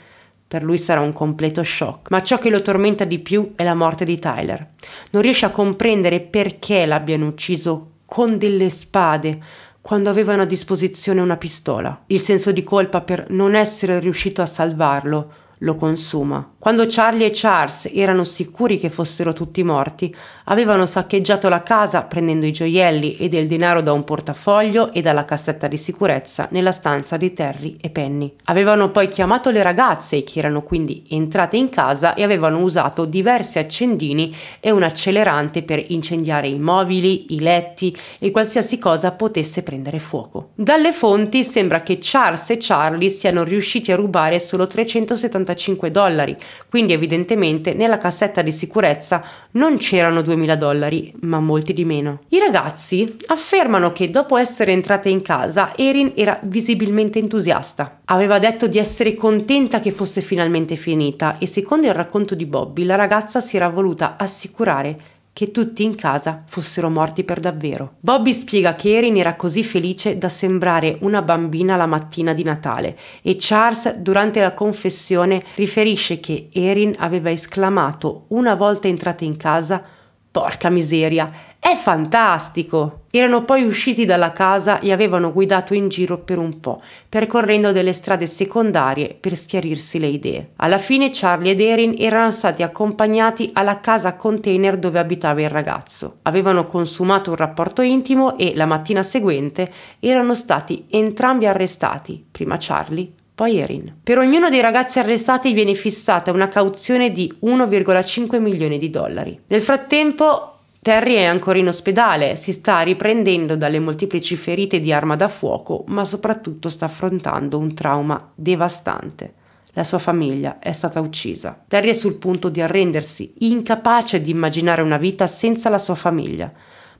per lui sarà un completo shock. Ma ciò che lo tormenta di più è la morte di Tyler. Non riesce a comprendere perché l'abbiano ucciso con delle spade, quando avevano a disposizione una pistola. Il senso di colpa per non essere riuscito a salvarlo lo consuma. Quando Charlie e Charles erano sicuri che fossero tutti morti, avevano saccheggiato la casa prendendo i gioielli e del denaro da un portafoglio e dalla cassetta di sicurezza nella stanza di Terry e Penny. Avevano poi chiamato le ragazze, che erano quindi entrate in casa e avevano usato diversi accendini e un accelerante per incendiare i mobili, i letti e qualsiasi cosa potesse prendere fuoco. Dalle fonti sembra che Charles e Charlie siano riusciti a rubare solo 370 45 dollari, quindi evidentemente nella cassetta di sicurezza non c'erano 2000 dollari, ma molti di meno. I ragazzi affermano che dopo essere entrate in casa, Erin era visibilmente entusiasta. Aveva detto di essere contenta che fosse finalmente finita e secondo il racconto di Bobby, la ragazza si era voluta assicurare che tutti in casa fossero morti per davvero. Bobby spiega che Erin era così felice da sembrare una bambina la mattina di Natale e Charles durante la confessione riferisce che Erin aveva esclamato una volta entrata in casa Porca miseria, è fantastico! Erano poi usciti dalla casa e avevano guidato in giro per un po', percorrendo delle strade secondarie per schiarirsi le idee. Alla fine Charlie ed Erin erano stati accompagnati alla casa container dove abitava il ragazzo. Avevano consumato un rapporto intimo e la mattina seguente erano stati entrambi arrestati, prima Charlie poi Erin. Per ognuno dei ragazzi arrestati viene fissata una cauzione di 1,5 milioni di dollari. Nel frattempo Terry è ancora in ospedale, si sta riprendendo dalle molteplici ferite di arma da fuoco, ma soprattutto sta affrontando un trauma devastante. La sua famiglia è stata uccisa. Terry è sul punto di arrendersi, incapace di immaginare una vita senza la sua famiglia,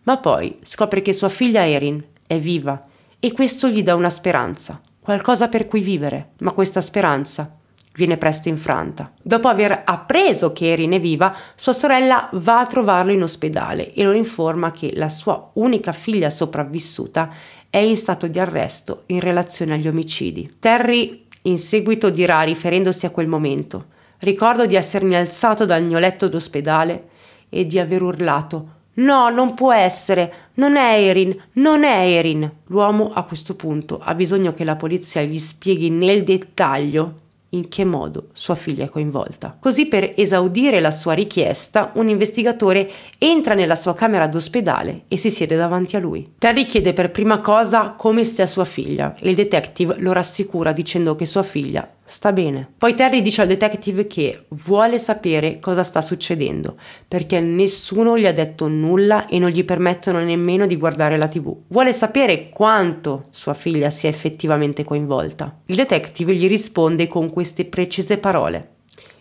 ma poi scopre che sua figlia Erin è viva e questo gli dà una speranza, qualcosa per cui vivere, ma questa speranza viene presto infranta. Dopo aver appreso che Erin è viva, sua sorella va a trovarlo in ospedale e lo informa che la sua unica figlia sopravvissuta è in stato di arresto in relazione agli omicidi. Terry in seguito dirà, riferendosi a quel momento, ricordo di essermi alzato dal mio letto d'ospedale e di aver urlato No, non può essere, non è Erin, non è Erin. L'uomo a questo punto ha bisogno che la polizia gli spieghi nel dettaglio in che modo sua figlia è coinvolta. Così per esaudire la sua richiesta, un investigatore entra nella sua camera d'ospedale e si siede davanti a lui. Terry chiede per prima cosa come stia sua figlia e il detective lo rassicura dicendo che sua figlia Sta bene. Poi Terry dice al detective che vuole sapere cosa sta succedendo, perché nessuno gli ha detto nulla e non gli permettono nemmeno di guardare la tv. Vuole sapere quanto sua figlia sia effettivamente coinvolta. Il detective gli risponde con queste precise parole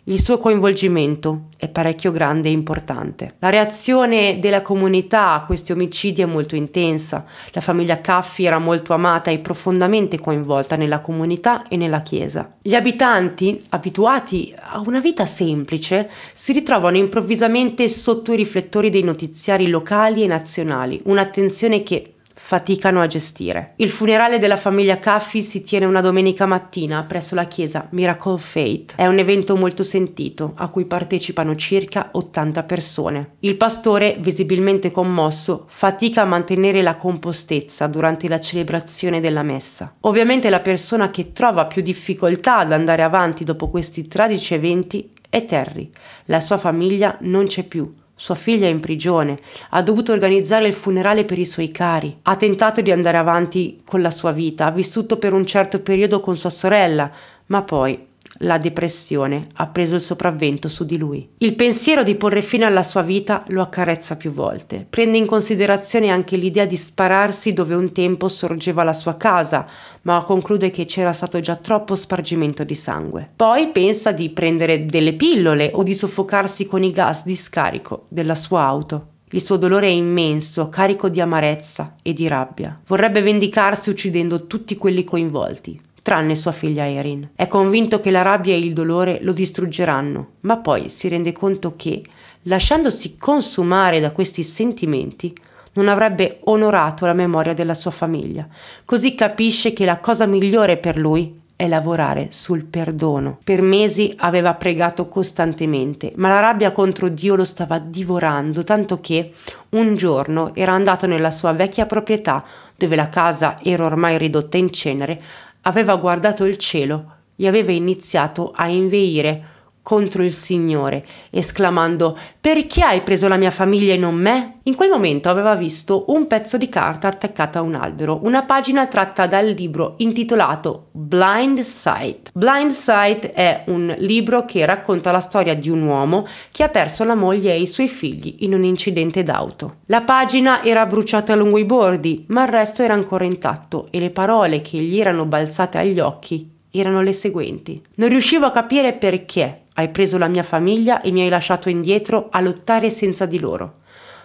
il suo coinvolgimento è parecchio grande e importante. La reazione della comunità a questi omicidi è molto intensa. La famiglia Caffi era molto amata e profondamente coinvolta nella comunità e nella chiesa. Gli abitanti, abituati a una vita semplice, si ritrovano improvvisamente sotto i riflettori dei notiziari locali e nazionali, un'attenzione che faticano a gestire. Il funerale della famiglia Caffi si tiene una domenica mattina presso la chiesa Miracle Fate. È un evento molto sentito a cui partecipano circa 80 persone. Il pastore, visibilmente commosso, fatica a mantenere la compostezza durante la celebrazione della messa. Ovviamente la persona che trova più difficoltà ad andare avanti dopo questi tragici eventi è Terry. La sua famiglia non c'è più sua figlia è in prigione, ha dovuto organizzare il funerale per i suoi cari, ha tentato di andare avanti con la sua vita, ha vissuto per un certo periodo con sua sorella, ma poi la depressione ha preso il sopravvento su di lui. Il pensiero di porre fine alla sua vita lo accarezza più volte. Prende in considerazione anche l'idea di spararsi dove un tempo sorgeva la sua casa, ma conclude che c'era stato già troppo spargimento di sangue. Poi pensa di prendere delle pillole o di soffocarsi con i gas di scarico della sua auto. Il suo dolore è immenso, carico di amarezza e di rabbia. Vorrebbe vendicarsi uccidendo tutti quelli coinvolti, tranne sua figlia Erin. È convinto che la rabbia e il dolore lo distruggeranno, ma poi si rende conto che, lasciandosi consumare da questi sentimenti, non avrebbe onorato la memoria della sua famiglia. Così capisce che la cosa migliore per lui è lavorare sul perdono. Per mesi aveva pregato costantemente, ma la rabbia contro Dio lo stava divorando, tanto che un giorno era andato nella sua vecchia proprietà, dove la casa era ormai ridotta in cenere, aveva guardato il cielo, e aveva iniziato a inveire contro il Signore, esclamando Perché hai preso la mia famiglia e non me? In quel momento aveva visto un pezzo di carta attaccata a un albero, una pagina tratta dal libro intitolato Blind Sight. Blind Sight è un libro che racconta la storia di un uomo che ha perso la moglie e i suoi figli in un incidente d'auto. La pagina era bruciata lungo i bordi, ma il resto era ancora intatto e le parole che gli erano balzate agli occhi erano le seguenti. Non riuscivo a capire perché, hai preso la mia famiglia e mi hai lasciato indietro a lottare senza di loro.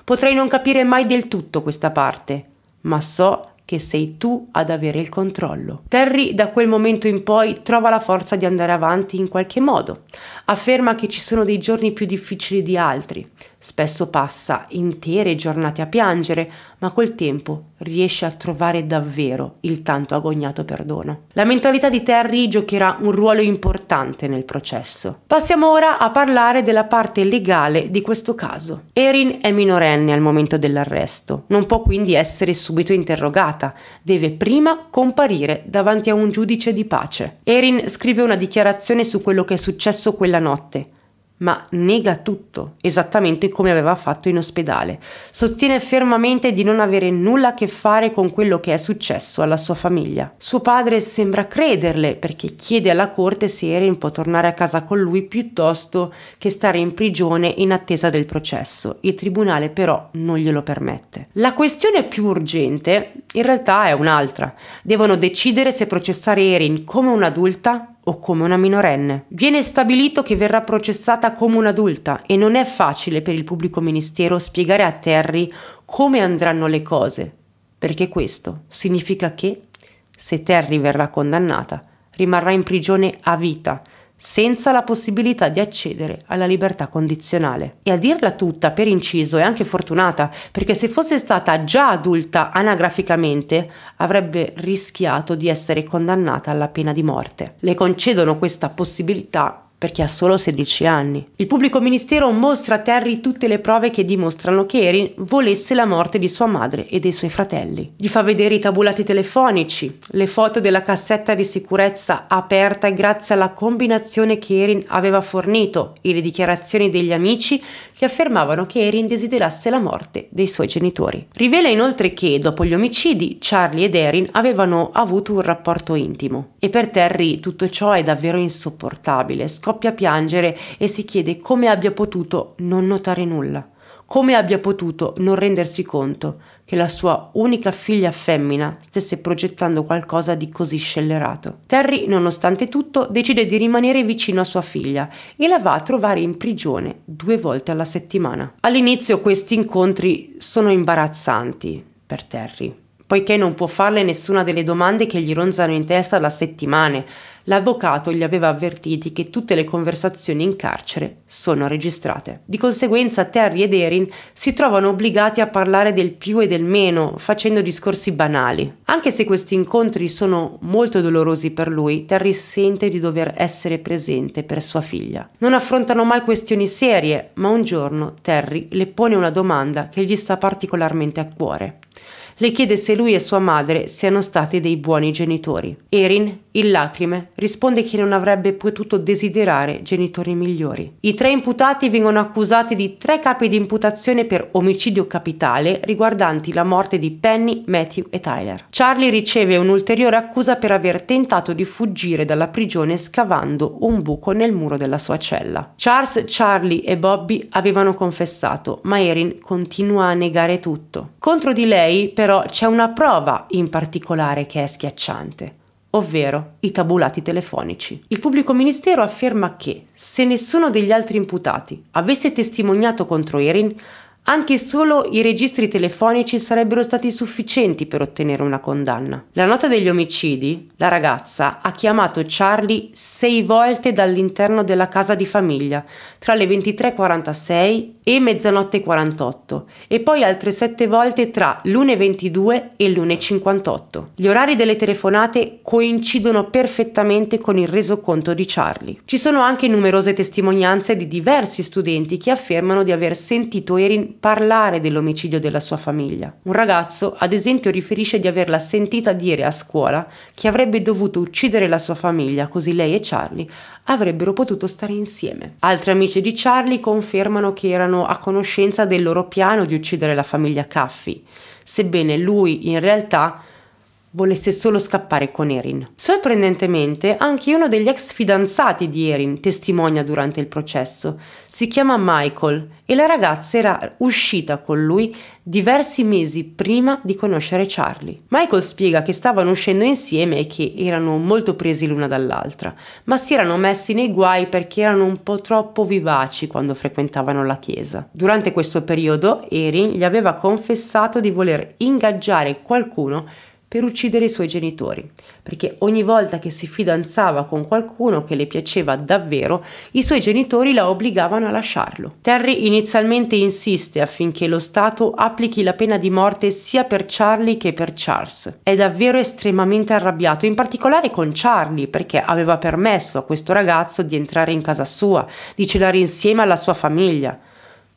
Potrei non capire mai del tutto questa parte, ma so che sei tu ad avere il controllo. Terry da quel momento in poi trova la forza di andare avanti in qualche modo. Afferma che ci sono dei giorni più difficili di altri, Spesso passa intere giornate a piangere, ma col tempo riesce a trovare davvero il tanto agognato perdono. La mentalità di Terry giocherà un ruolo importante nel processo. Passiamo ora a parlare della parte legale di questo caso. Erin è minorenne al momento dell'arresto, non può quindi essere subito interrogata, deve prima comparire davanti a un giudice di pace. Erin scrive una dichiarazione su quello che è successo quella notte ma nega tutto, esattamente come aveva fatto in ospedale. Sostiene fermamente di non avere nulla a che fare con quello che è successo alla sua famiglia. Suo padre sembra crederle perché chiede alla corte se Erin può tornare a casa con lui piuttosto che stare in prigione in attesa del processo. Il tribunale però non glielo permette. La questione più urgente in realtà è un'altra. Devono decidere se processare Erin come un'adulta o come una minorenne. Viene stabilito che verrà processata come un'adulta e non è facile per il pubblico ministero spiegare a Terry come andranno le cose, perché questo significa che, se Terry verrà condannata, rimarrà in prigione a vita senza la possibilità di accedere alla libertà condizionale. E a dirla tutta, per inciso, è anche fortunata, perché se fosse stata già adulta anagraficamente, avrebbe rischiato di essere condannata alla pena di morte. Le concedono questa possibilità perché ha solo 16 anni. Il pubblico ministero mostra a Terry tutte le prove che dimostrano che Erin volesse la morte di sua madre e dei suoi fratelli. Gli fa vedere i tabulati telefonici, le foto della cassetta di sicurezza aperta grazie alla combinazione che Erin aveva fornito e le dichiarazioni degli amici che affermavano che Erin desiderasse la morte dei suoi genitori. Rivela inoltre che dopo gli omicidi Charlie ed Erin avevano avuto un rapporto intimo. E per Terry tutto ciò è davvero insopportabile scoppia a piangere e si chiede come abbia potuto non notare nulla, come abbia potuto non rendersi conto che la sua unica figlia femmina stesse progettando qualcosa di così scellerato. Terry, nonostante tutto, decide di rimanere vicino a sua figlia e la va a trovare in prigione due volte alla settimana. All'inizio questi incontri sono imbarazzanti per Terry poiché non può farle nessuna delle domande che gli ronzano in testa da settimane, l'avvocato gli aveva avvertiti che tutte le conversazioni in carcere sono registrate. Di conseguenza Terry ed Erin si trovano obbligati a parlare del più e del meno, facendo discorsi banali. Anche se questi incontri sono molto dolorosi per lui, Terry sente di dover essere presente per sua figlia. Non affrontano mai questioni serie, ma un giorno Terry le pone una domanda che gli sta particolarmente a cuore le chiede se lui e sua madre siano stati dei buoni genitori. Erin in lacrime risponde che non avrebbe potuto desiderare genitori migliori. I tre imputati vengono accusati di tre capi di imputazione per omicidio capitale riguardanti la morte di Penny, Matthew e Tyler. Charlie riceve un'ulteriore accusa per aver tentato di fuggire dalla prigione scavando un buco nel muro della sua cella. Charles, Charlie e Bobby avevano confessato, ma Erin continua a negare tutto. Contro di lei però c'è una prova in particolare che è schiacciante ovvero i tabulati telefonici. Il pubblico ministero afferma che se nessuno degli altri imputati avesse testimoniato contro Erin, anche solo i registri telefonici sarebbero stati sufficienti per ottenere una condanna. La nota degli omicidi, la ragazza ha chiamato Charlie sei volte dall'interno della casa di famiglia tra le 23.46 e e mezzanotte 48 e poi altre 7 volte tra l'1.22 e l'1.58. Gli orari delle telefonate coincidono perfettamente con il resoconto di Charlie. Ci sono anche numerose testimonianze di diversi studenti che affermano di aver sentito Erin parlare dell'omicidio della sua famiglia. Un ragazzo, ad esempio, riferisce di averla sentita dire a scuola che avrebbe dovuto uccidere la sua famiglia così lei e Charlie avrebbero potuto stare insieme. Altri amici di Charlie confermano che erano a conoscenza del loro piano di uccidere la famiglia Caffi, sebbene lui in realtà volesse solo scappare con Erin. Sorprendentemente, anche uno degli ex fidanzati di Erin testimonia durante il processo. Si chiama Michael e la ragazza era uscita con lui diversi mesi prima di conoscere Charlie. Michael spiega che stavano uscendo insieme e che erano molto presi l'una dall'altra, ma si erano messi nei guai perché erano un po' troppo vivaci quando frequentavano la chiesa. Durante questo periodo Erin gli aveva confessato di voler ingaggiare qualcuno per uccidere i suoi genitori, perché ogni volta che si fidanzava con qualcuno che le piaceva davvero, i suoi genitori la obbligavano a lasciarlo. Terry inizialmente insiste affinché lo Stato applichi la pena di morte sia per Charlie che per Charles. È davvero estremamente arrabbiato, in particolare con Charlie, perché aveva permesso a questo ragazzo di entrare in casa sua, di cenare insieme alla sua famiglia.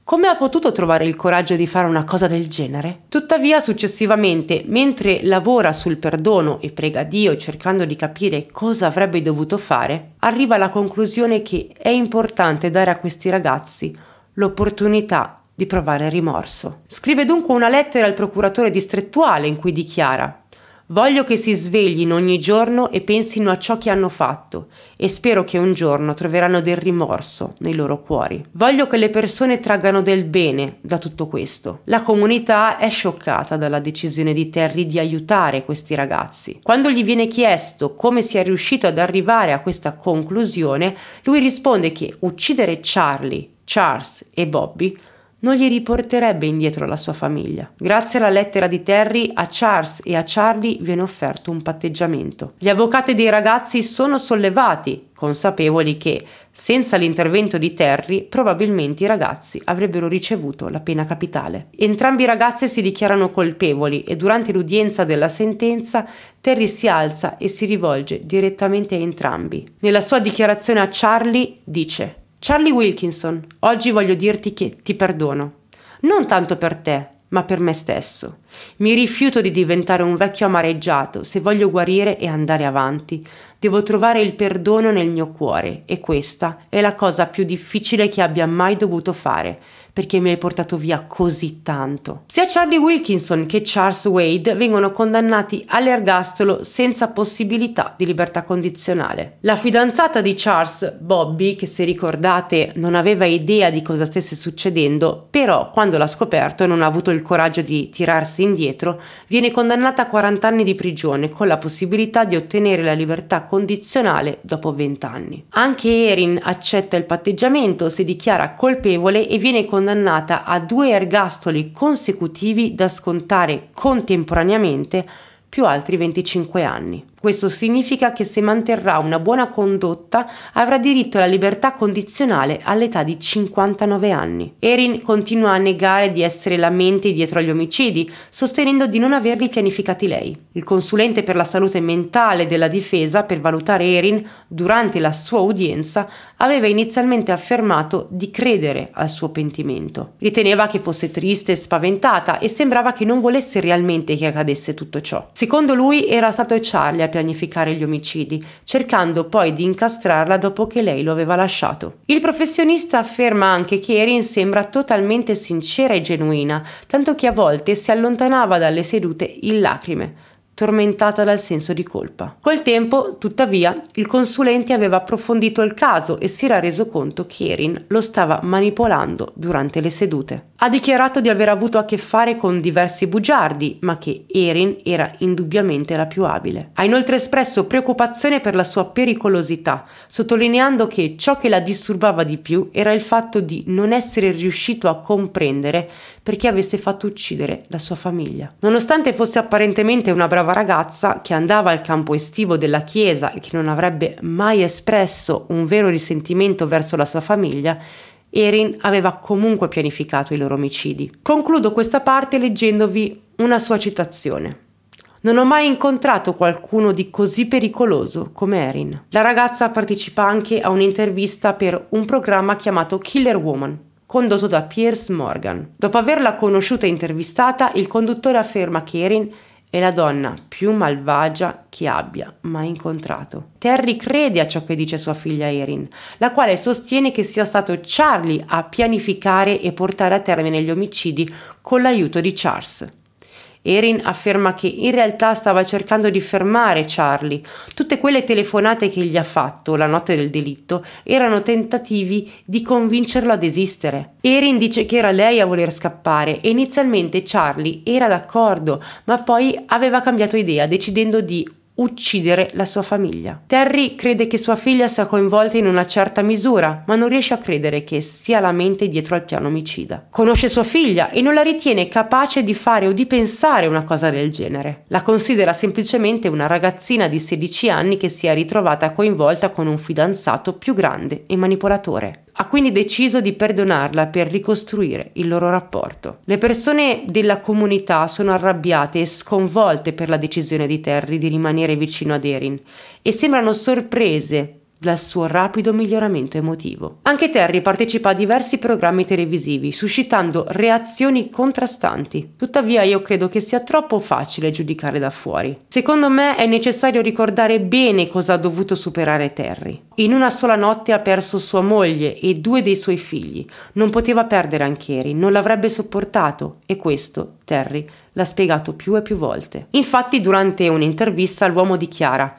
Come ha potuto trovare il coraggio di fare una cosa del genere? Tuttavia, successivamente, mentre lavora sul perdono e prega Dio cercando di capire cosa avrebbe dovuto fare, arriva alla conclusione che è importante dare a questi ragazzi l'opportunità di provare rimorso. Scrive dunque una lettera al procuratore distrettuale in cui dichiara Voglio che si sveglino ogni giorno e pensino a ciò che hanno fatto e spero che un giorno troveranno del rimorso nei loro cuori. Voglio che le persone traggano del bene da tutto questo. La comunità è scioccata dalla decisione di Terry di aiutare questi ragazzi. Quando gli viene chiesto come sia riuscito ad arrivare a questa conclusione, lui risponde che uccidere Charlie, Charles e Bobby non gli riporterebbe indietro la sua famiglia. Grazie alla lettera di Terry, a Charles e a Charlie viene offerto un patteggiamento. Gli avvocati dei ragazzi sono sollevati, consapevoli che, senza l'intervento di Terry, probabilmente i ragazzi avrebbero ricevuto la pena capitale. Entrambi i ragazzi si dichiarano colpevoli e durante l'udienza della sentenza Terry si alza e si rivolge direttamente a entrambi. Nella sua dichiarazione a Charlie dice Charlie Wilkinson, oggi voglio dirti che ti perdono, non tanto per te, ma per me stesso. Mi rifiuto di diventare un vecchio amareggiato se voglio guarire e andare avanti. Devo trovare il perdono nel mio cuore e questa è la cosa più difficile che abbia mai dovuto fare perché mi hai portato via così tanto. Sia Charlie Wilkinson che Charles Wade vengono condannati all'ergastolo senza possibilità di libertà condizionale. La fidanzata di Charles, Bobby, che se ricordate non aveva idea di cosa stesse succedendo, però quando l'ha scoperto non ha avuto il coraggio di tirarsi indietro, viene condannata a 40 anni di prigione con la possibilità di ottenere la libertà condizionale dopo 20 anni. Anche Erin accetta il patteggiamento, si dichiara colpevole e viene condannata a due ergastoli consecutivi da scontare contemporaneamente più altri 25 anni. Questo significa che se manterrà una buona condotta avrà diritto alla libertà condizionale all'età di 59 anni. Erin continua a negare di essere la mente dietro agli omicidi, sostenendo di non averli pianificati lei. Il consulente per la salute mentale della difesa per valutare Erin durante la sua udienza aveva inizialmente affermato di credere al suo pentimento. Riteneva che fosse triste e spaventata e sembrava che non volesse realmente che accadesse tutto ciò. Secondo lui era stato Charlie a pianificare gli omicidi, cercando poi di incastrarla dopo che lei lo aveva lasciato. Il professionista afferma anche che Erin sembra totalmente sincera e genuina, tanto che a volte si allontanava dalle sedute in lacrime tormentata dal senso di colpa. Col tempo, tuttavia, il consulente aveva approfondito il caso e si era reso conto che Erin lo stava manipolando durante le sedute. Ha dichiarato di aver avuto a che fare con diversi bugiardi, ma che Erin era indubbiamente la più abile. Ha inoltre espresso preoccupazione per la sua pericolosità, sottolineando che ciò che la disturbava di più era il fatto di non essere riuscito a comprendere perché avesse fatto uccidere la sua famiglia. Nonostante fosse apparentemente una brava brava ragazza che andava al campo estivo della chiesa e che non avrebbe mai espresso un vero risentimento verso la sua famiglia, Erin aveva comunque pianificato i loro omicidi. Concludo questa parte leggendovi una sua citazione. Non ho mai incontrato qualcuno di così pericoloso come Erin. La ragazza partecipa anche a un'intervista per un programma chiamato Killer Woman, condotto da Pierce Morgan. Dopo averla conosciuta e intervistata, il conduttore afferma che Erin è la donna più malvagia che abbia mai incontrato. Terry crede a ciò che dice sua figlia Erin, la quale sostiene che sia stato Charlie a pianificare e portare a termine gli omicidi con l'aiuto di Charles. Erin afferma che in realtà stava cercando di fermare Charlie. Tutte quelle telefonate che gli ha fatto la notte del delitto erano tentativi di convincerlo a desistere. Erin dice che era lei a voler scappare e inizialmente Charlie era d'accordo, ma poi aveva cambiato idea decidendo di uccidere la sua famiglia. Terry crede che sua figlia sia coinvolta in una certa misura, ma non riesce a credere che sia la mente dietro al piano omicida. Conosce sua figlia e non la ritiene capace di fare o di pensare una cosa del genere. La considera semplicemente una ragazzina di 16 anni che si è ritrovata coinvolta con un fidanzato più grande e manipolatore. Ha quindi deciso di perdonarla per ricostruire il loro rapporto. Le persone della comunità sono arrabbiate e sconvolte per la decisione di Terry di rimanere rimanere vicino ad Erin e sembrano sorprese dal suo rapido miglioramento emotivo. Anche Terry partecipa a diversi programmi televisivi, suscitando reazioni contrastanti. Tuttavia io credo che sia troppo facile giudicare da fuori. Secondo me è necessario ricordare bene cosa ha dovuto superare Terry. In una sola notte ha perso sua moglie e due dei suoi figli. Non poteva perdere anche Eri, non l'avrebbe sopportato e questo Terry l'ha spiegato più e più volte. Infatti durante un'intervista l'uomo dichiara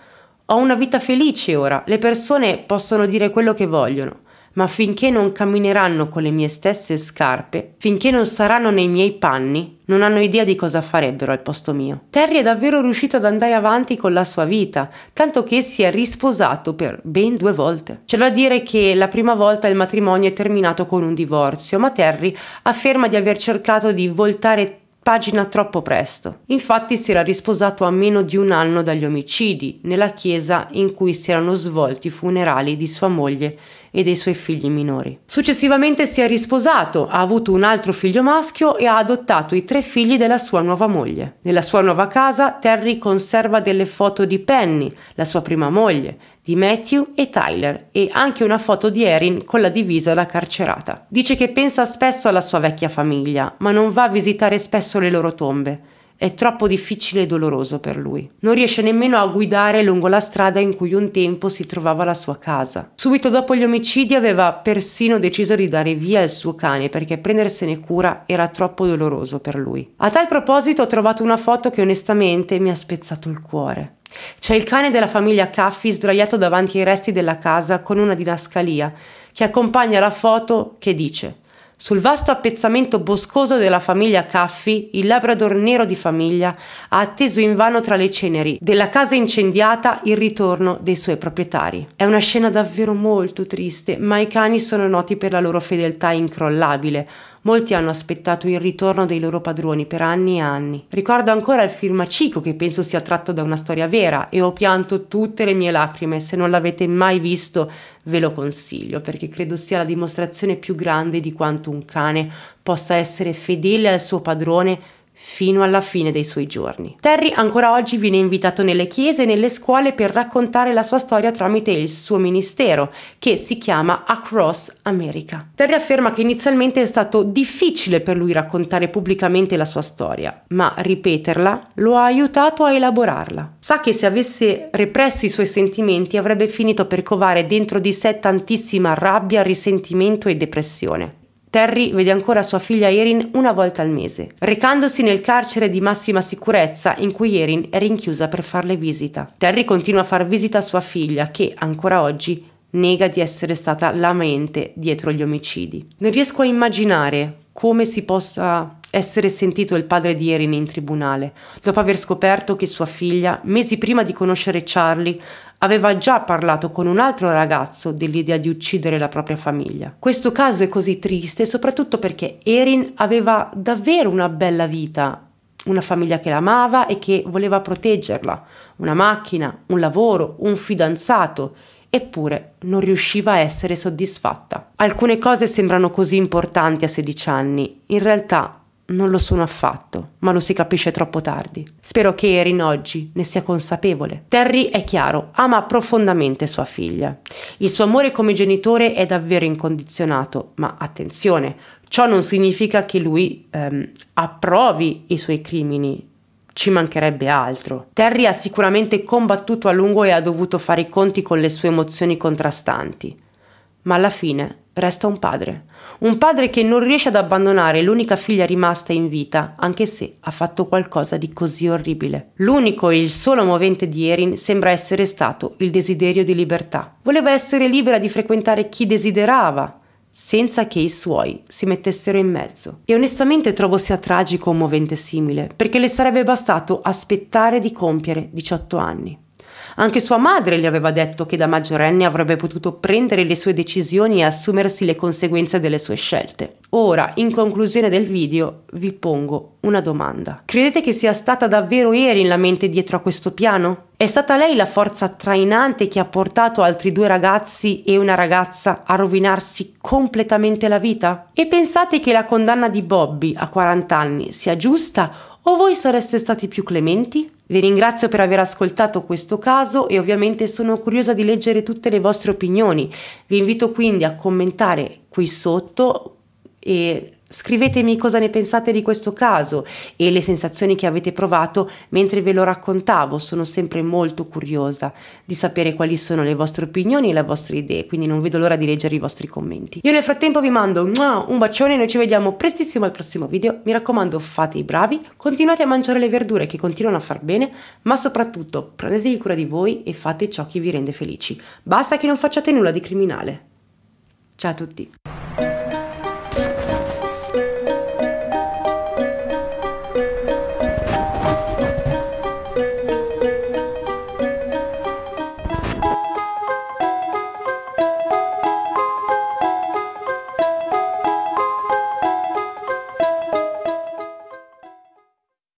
ho una vita felice ora, le persone possono dire quello che vogliono, ma finché non cammineranno con le mie stesse scarpe, finché non saranno nei miei panni, non hanno idea di cosa farebbero al posto mio. Terry è davvero riuscito ad andare avanti con la sua vita, tanto che si è risposato per ben due volte. C'è da dire che la prima volta il matrimonio è terminato con un divorzio, ma Terry afferma di aver cercato di voltare pagina troppo presto. Infatti si era risposato a meno di un anno dagli omicidi, nella chiesa in cui si erano svolti i funerali di sua moglie e dei suoi figli minori. Successivamente si è risposato, ha avuto un altro figlio maschio e ha adottato i tre figli della sua nuova moglie. Nella sua nuova casa Terry conserva delle foto di Penny, la sua prima moglie, di Matthew e Tyler e anche una foto di Erin con la divisa da carcerata. Dice che pensa spesso alla sua vecchia famiglia, ma non va a visitare spesso le loro tombe. È troppo difficile e doloroso per lui. Non riesce nemmeno a guidare lungo la strada in cui un tempo si trovava la sua casa. Subito dopo gli omicidi aveva persino deciso di dare via il suo cane perché prendersene cura era troppo doloroso per lui. A tal proposito ho trovato una foto che onestamente mi ha spezzato il cuore. C'è il cane della famiglia Caffi sdraiato davanti ai resti della casa con una dinascalia che accompagna la foto che dice sul vasto appezzamento boscoso della famiglia Caffi, il labrador nero di famiglia ha atteso invano tra le ceneri della casa incendiata il ritorno dei suoi proprietari. È una scena davvero molto triste, ma i cani sono noti per la loro fedeltà incrollabile, Molti hanno aspettato il ritorno dei loro padroni per anni e anni. Ricordo ancora il film Cico che penso sia tratto da una storia vera e ho pianto tutte le mie lacrime. Se non l'avete mai visto ve lo consiglio perché credo sia la dimostrazione più grande di quanto un cane possa essere fedele al suo padrone fino alla fine dei suoi giorni. Terry ancora oggi viene invitato nelle chiese e nelle scuole per raccontare la sua storia tramite il suo ministero, che si chiama Across America. Terry afferma che inizialmente è stato difficile per lui raccontare pubblicamente la sua storia, ma ripeterla lo ha aiutato a elaborarla. Sa che se avesse represso i suoi sentimenti avrebbe finito per covare dentro di sé tantissima rabbia, risentimento e depressione. Terry vede ancora sua figlia Erin una volta al mese, recandosi nel carcere di massima sicurezza in cui Erin è rinchiusa per farle visita. Terry continua a far visita a sua figlia che, ancora oggi, nega di essere stata la mente dietro gli omicidi. Non riesco a immaginare come si possa essere sentito il padre di Erin in tribunale, dopo aver scoperto che sua figlia, mesi prima di conoscere Charlie, aveva già parlato con un altro ragazzo dell'idea di uccidere la propria famiglia. Questo caso è così triste soprattutto perché Erin aveva davvero una bella vita, una famiglia che l'amava e che voleva proteggerla, una macchina, un lavoro, un fidanzato, Eppure non riusciva a essere soddisfatta. Alcune cose sembrano così importanti a 16 anni, in realtà non lo sono affatto, ma lo si capisce troppo tardi. Spero che Erin oggi ne sia consapevole. Terry è chiaro, ama profondamente sua figlia. Il suo amore come genitore è davvero incondizionato, ma attenzione, ciò non significa che lui ehm, approvi i suoi crimini ci mancherebbe altro. Terry ha sicuramente combattuto a lungo e ha dovuto fare i conti con le sue emozioni contrastanti. Ma alla fine resta un padre. Un padre che non riesce ad abbandonare l'unica figlia rimasta in vita, anche se ha fatto qualcosa di così orribile. L'unico e il solo movente di Erin sembra essere stato il desiderio di libertà. Voleva essere libera di frequentare chi desiderava, senza che i suoi si mettessero in mezzo. E onestamente trovo sia tragico un movente simile, perché le sarebbe bastato aspettare di compiere 18 anni. Anche sua madre gli aveva detto che da maggiorenne avrebbe potuto prendere le sue decisioni e assumersi le conseguenze delle sue scelte. Ora, in conclusione del video, vi pongo una domanda. Credete che sia stata davvero Erin la mente dietro a questo piano? È stata lei la forza trainante che ha portato altri due ragazzi e una ragazza a rovinarsi completamente la vita? E pensate che la condanna di Bobby a 40 anni sia giusta o voi sareste stati più clementi? Vi ringrazio per aver ascoltato questo caso e ovviamente sono curiosa di leggere tutte le vostre opinioni. Vi invito quindi a commentare qui sotto e Scrivetemi cosa ne pensate di questo caso e le sensazioni che avete provato mentre ve lo raccontavo. Sono sempre molto curiosa di sapere quali sono le vostre opinioni e le vostre idee, quindi non vedo l'ora di leggere i vostri commenti. Io nel frattempo vi mando un bacione, e noi ci vediamo prestissimo al prossimo video. Mi raccomando, fate i bravi, continuate a mangiare le verdure che continuano a far bene, ma soprattutto prendetevi cura di voi e fate ciò che vi rende felici. Basta che non facciate nulla di criminale. Ciao a tutti!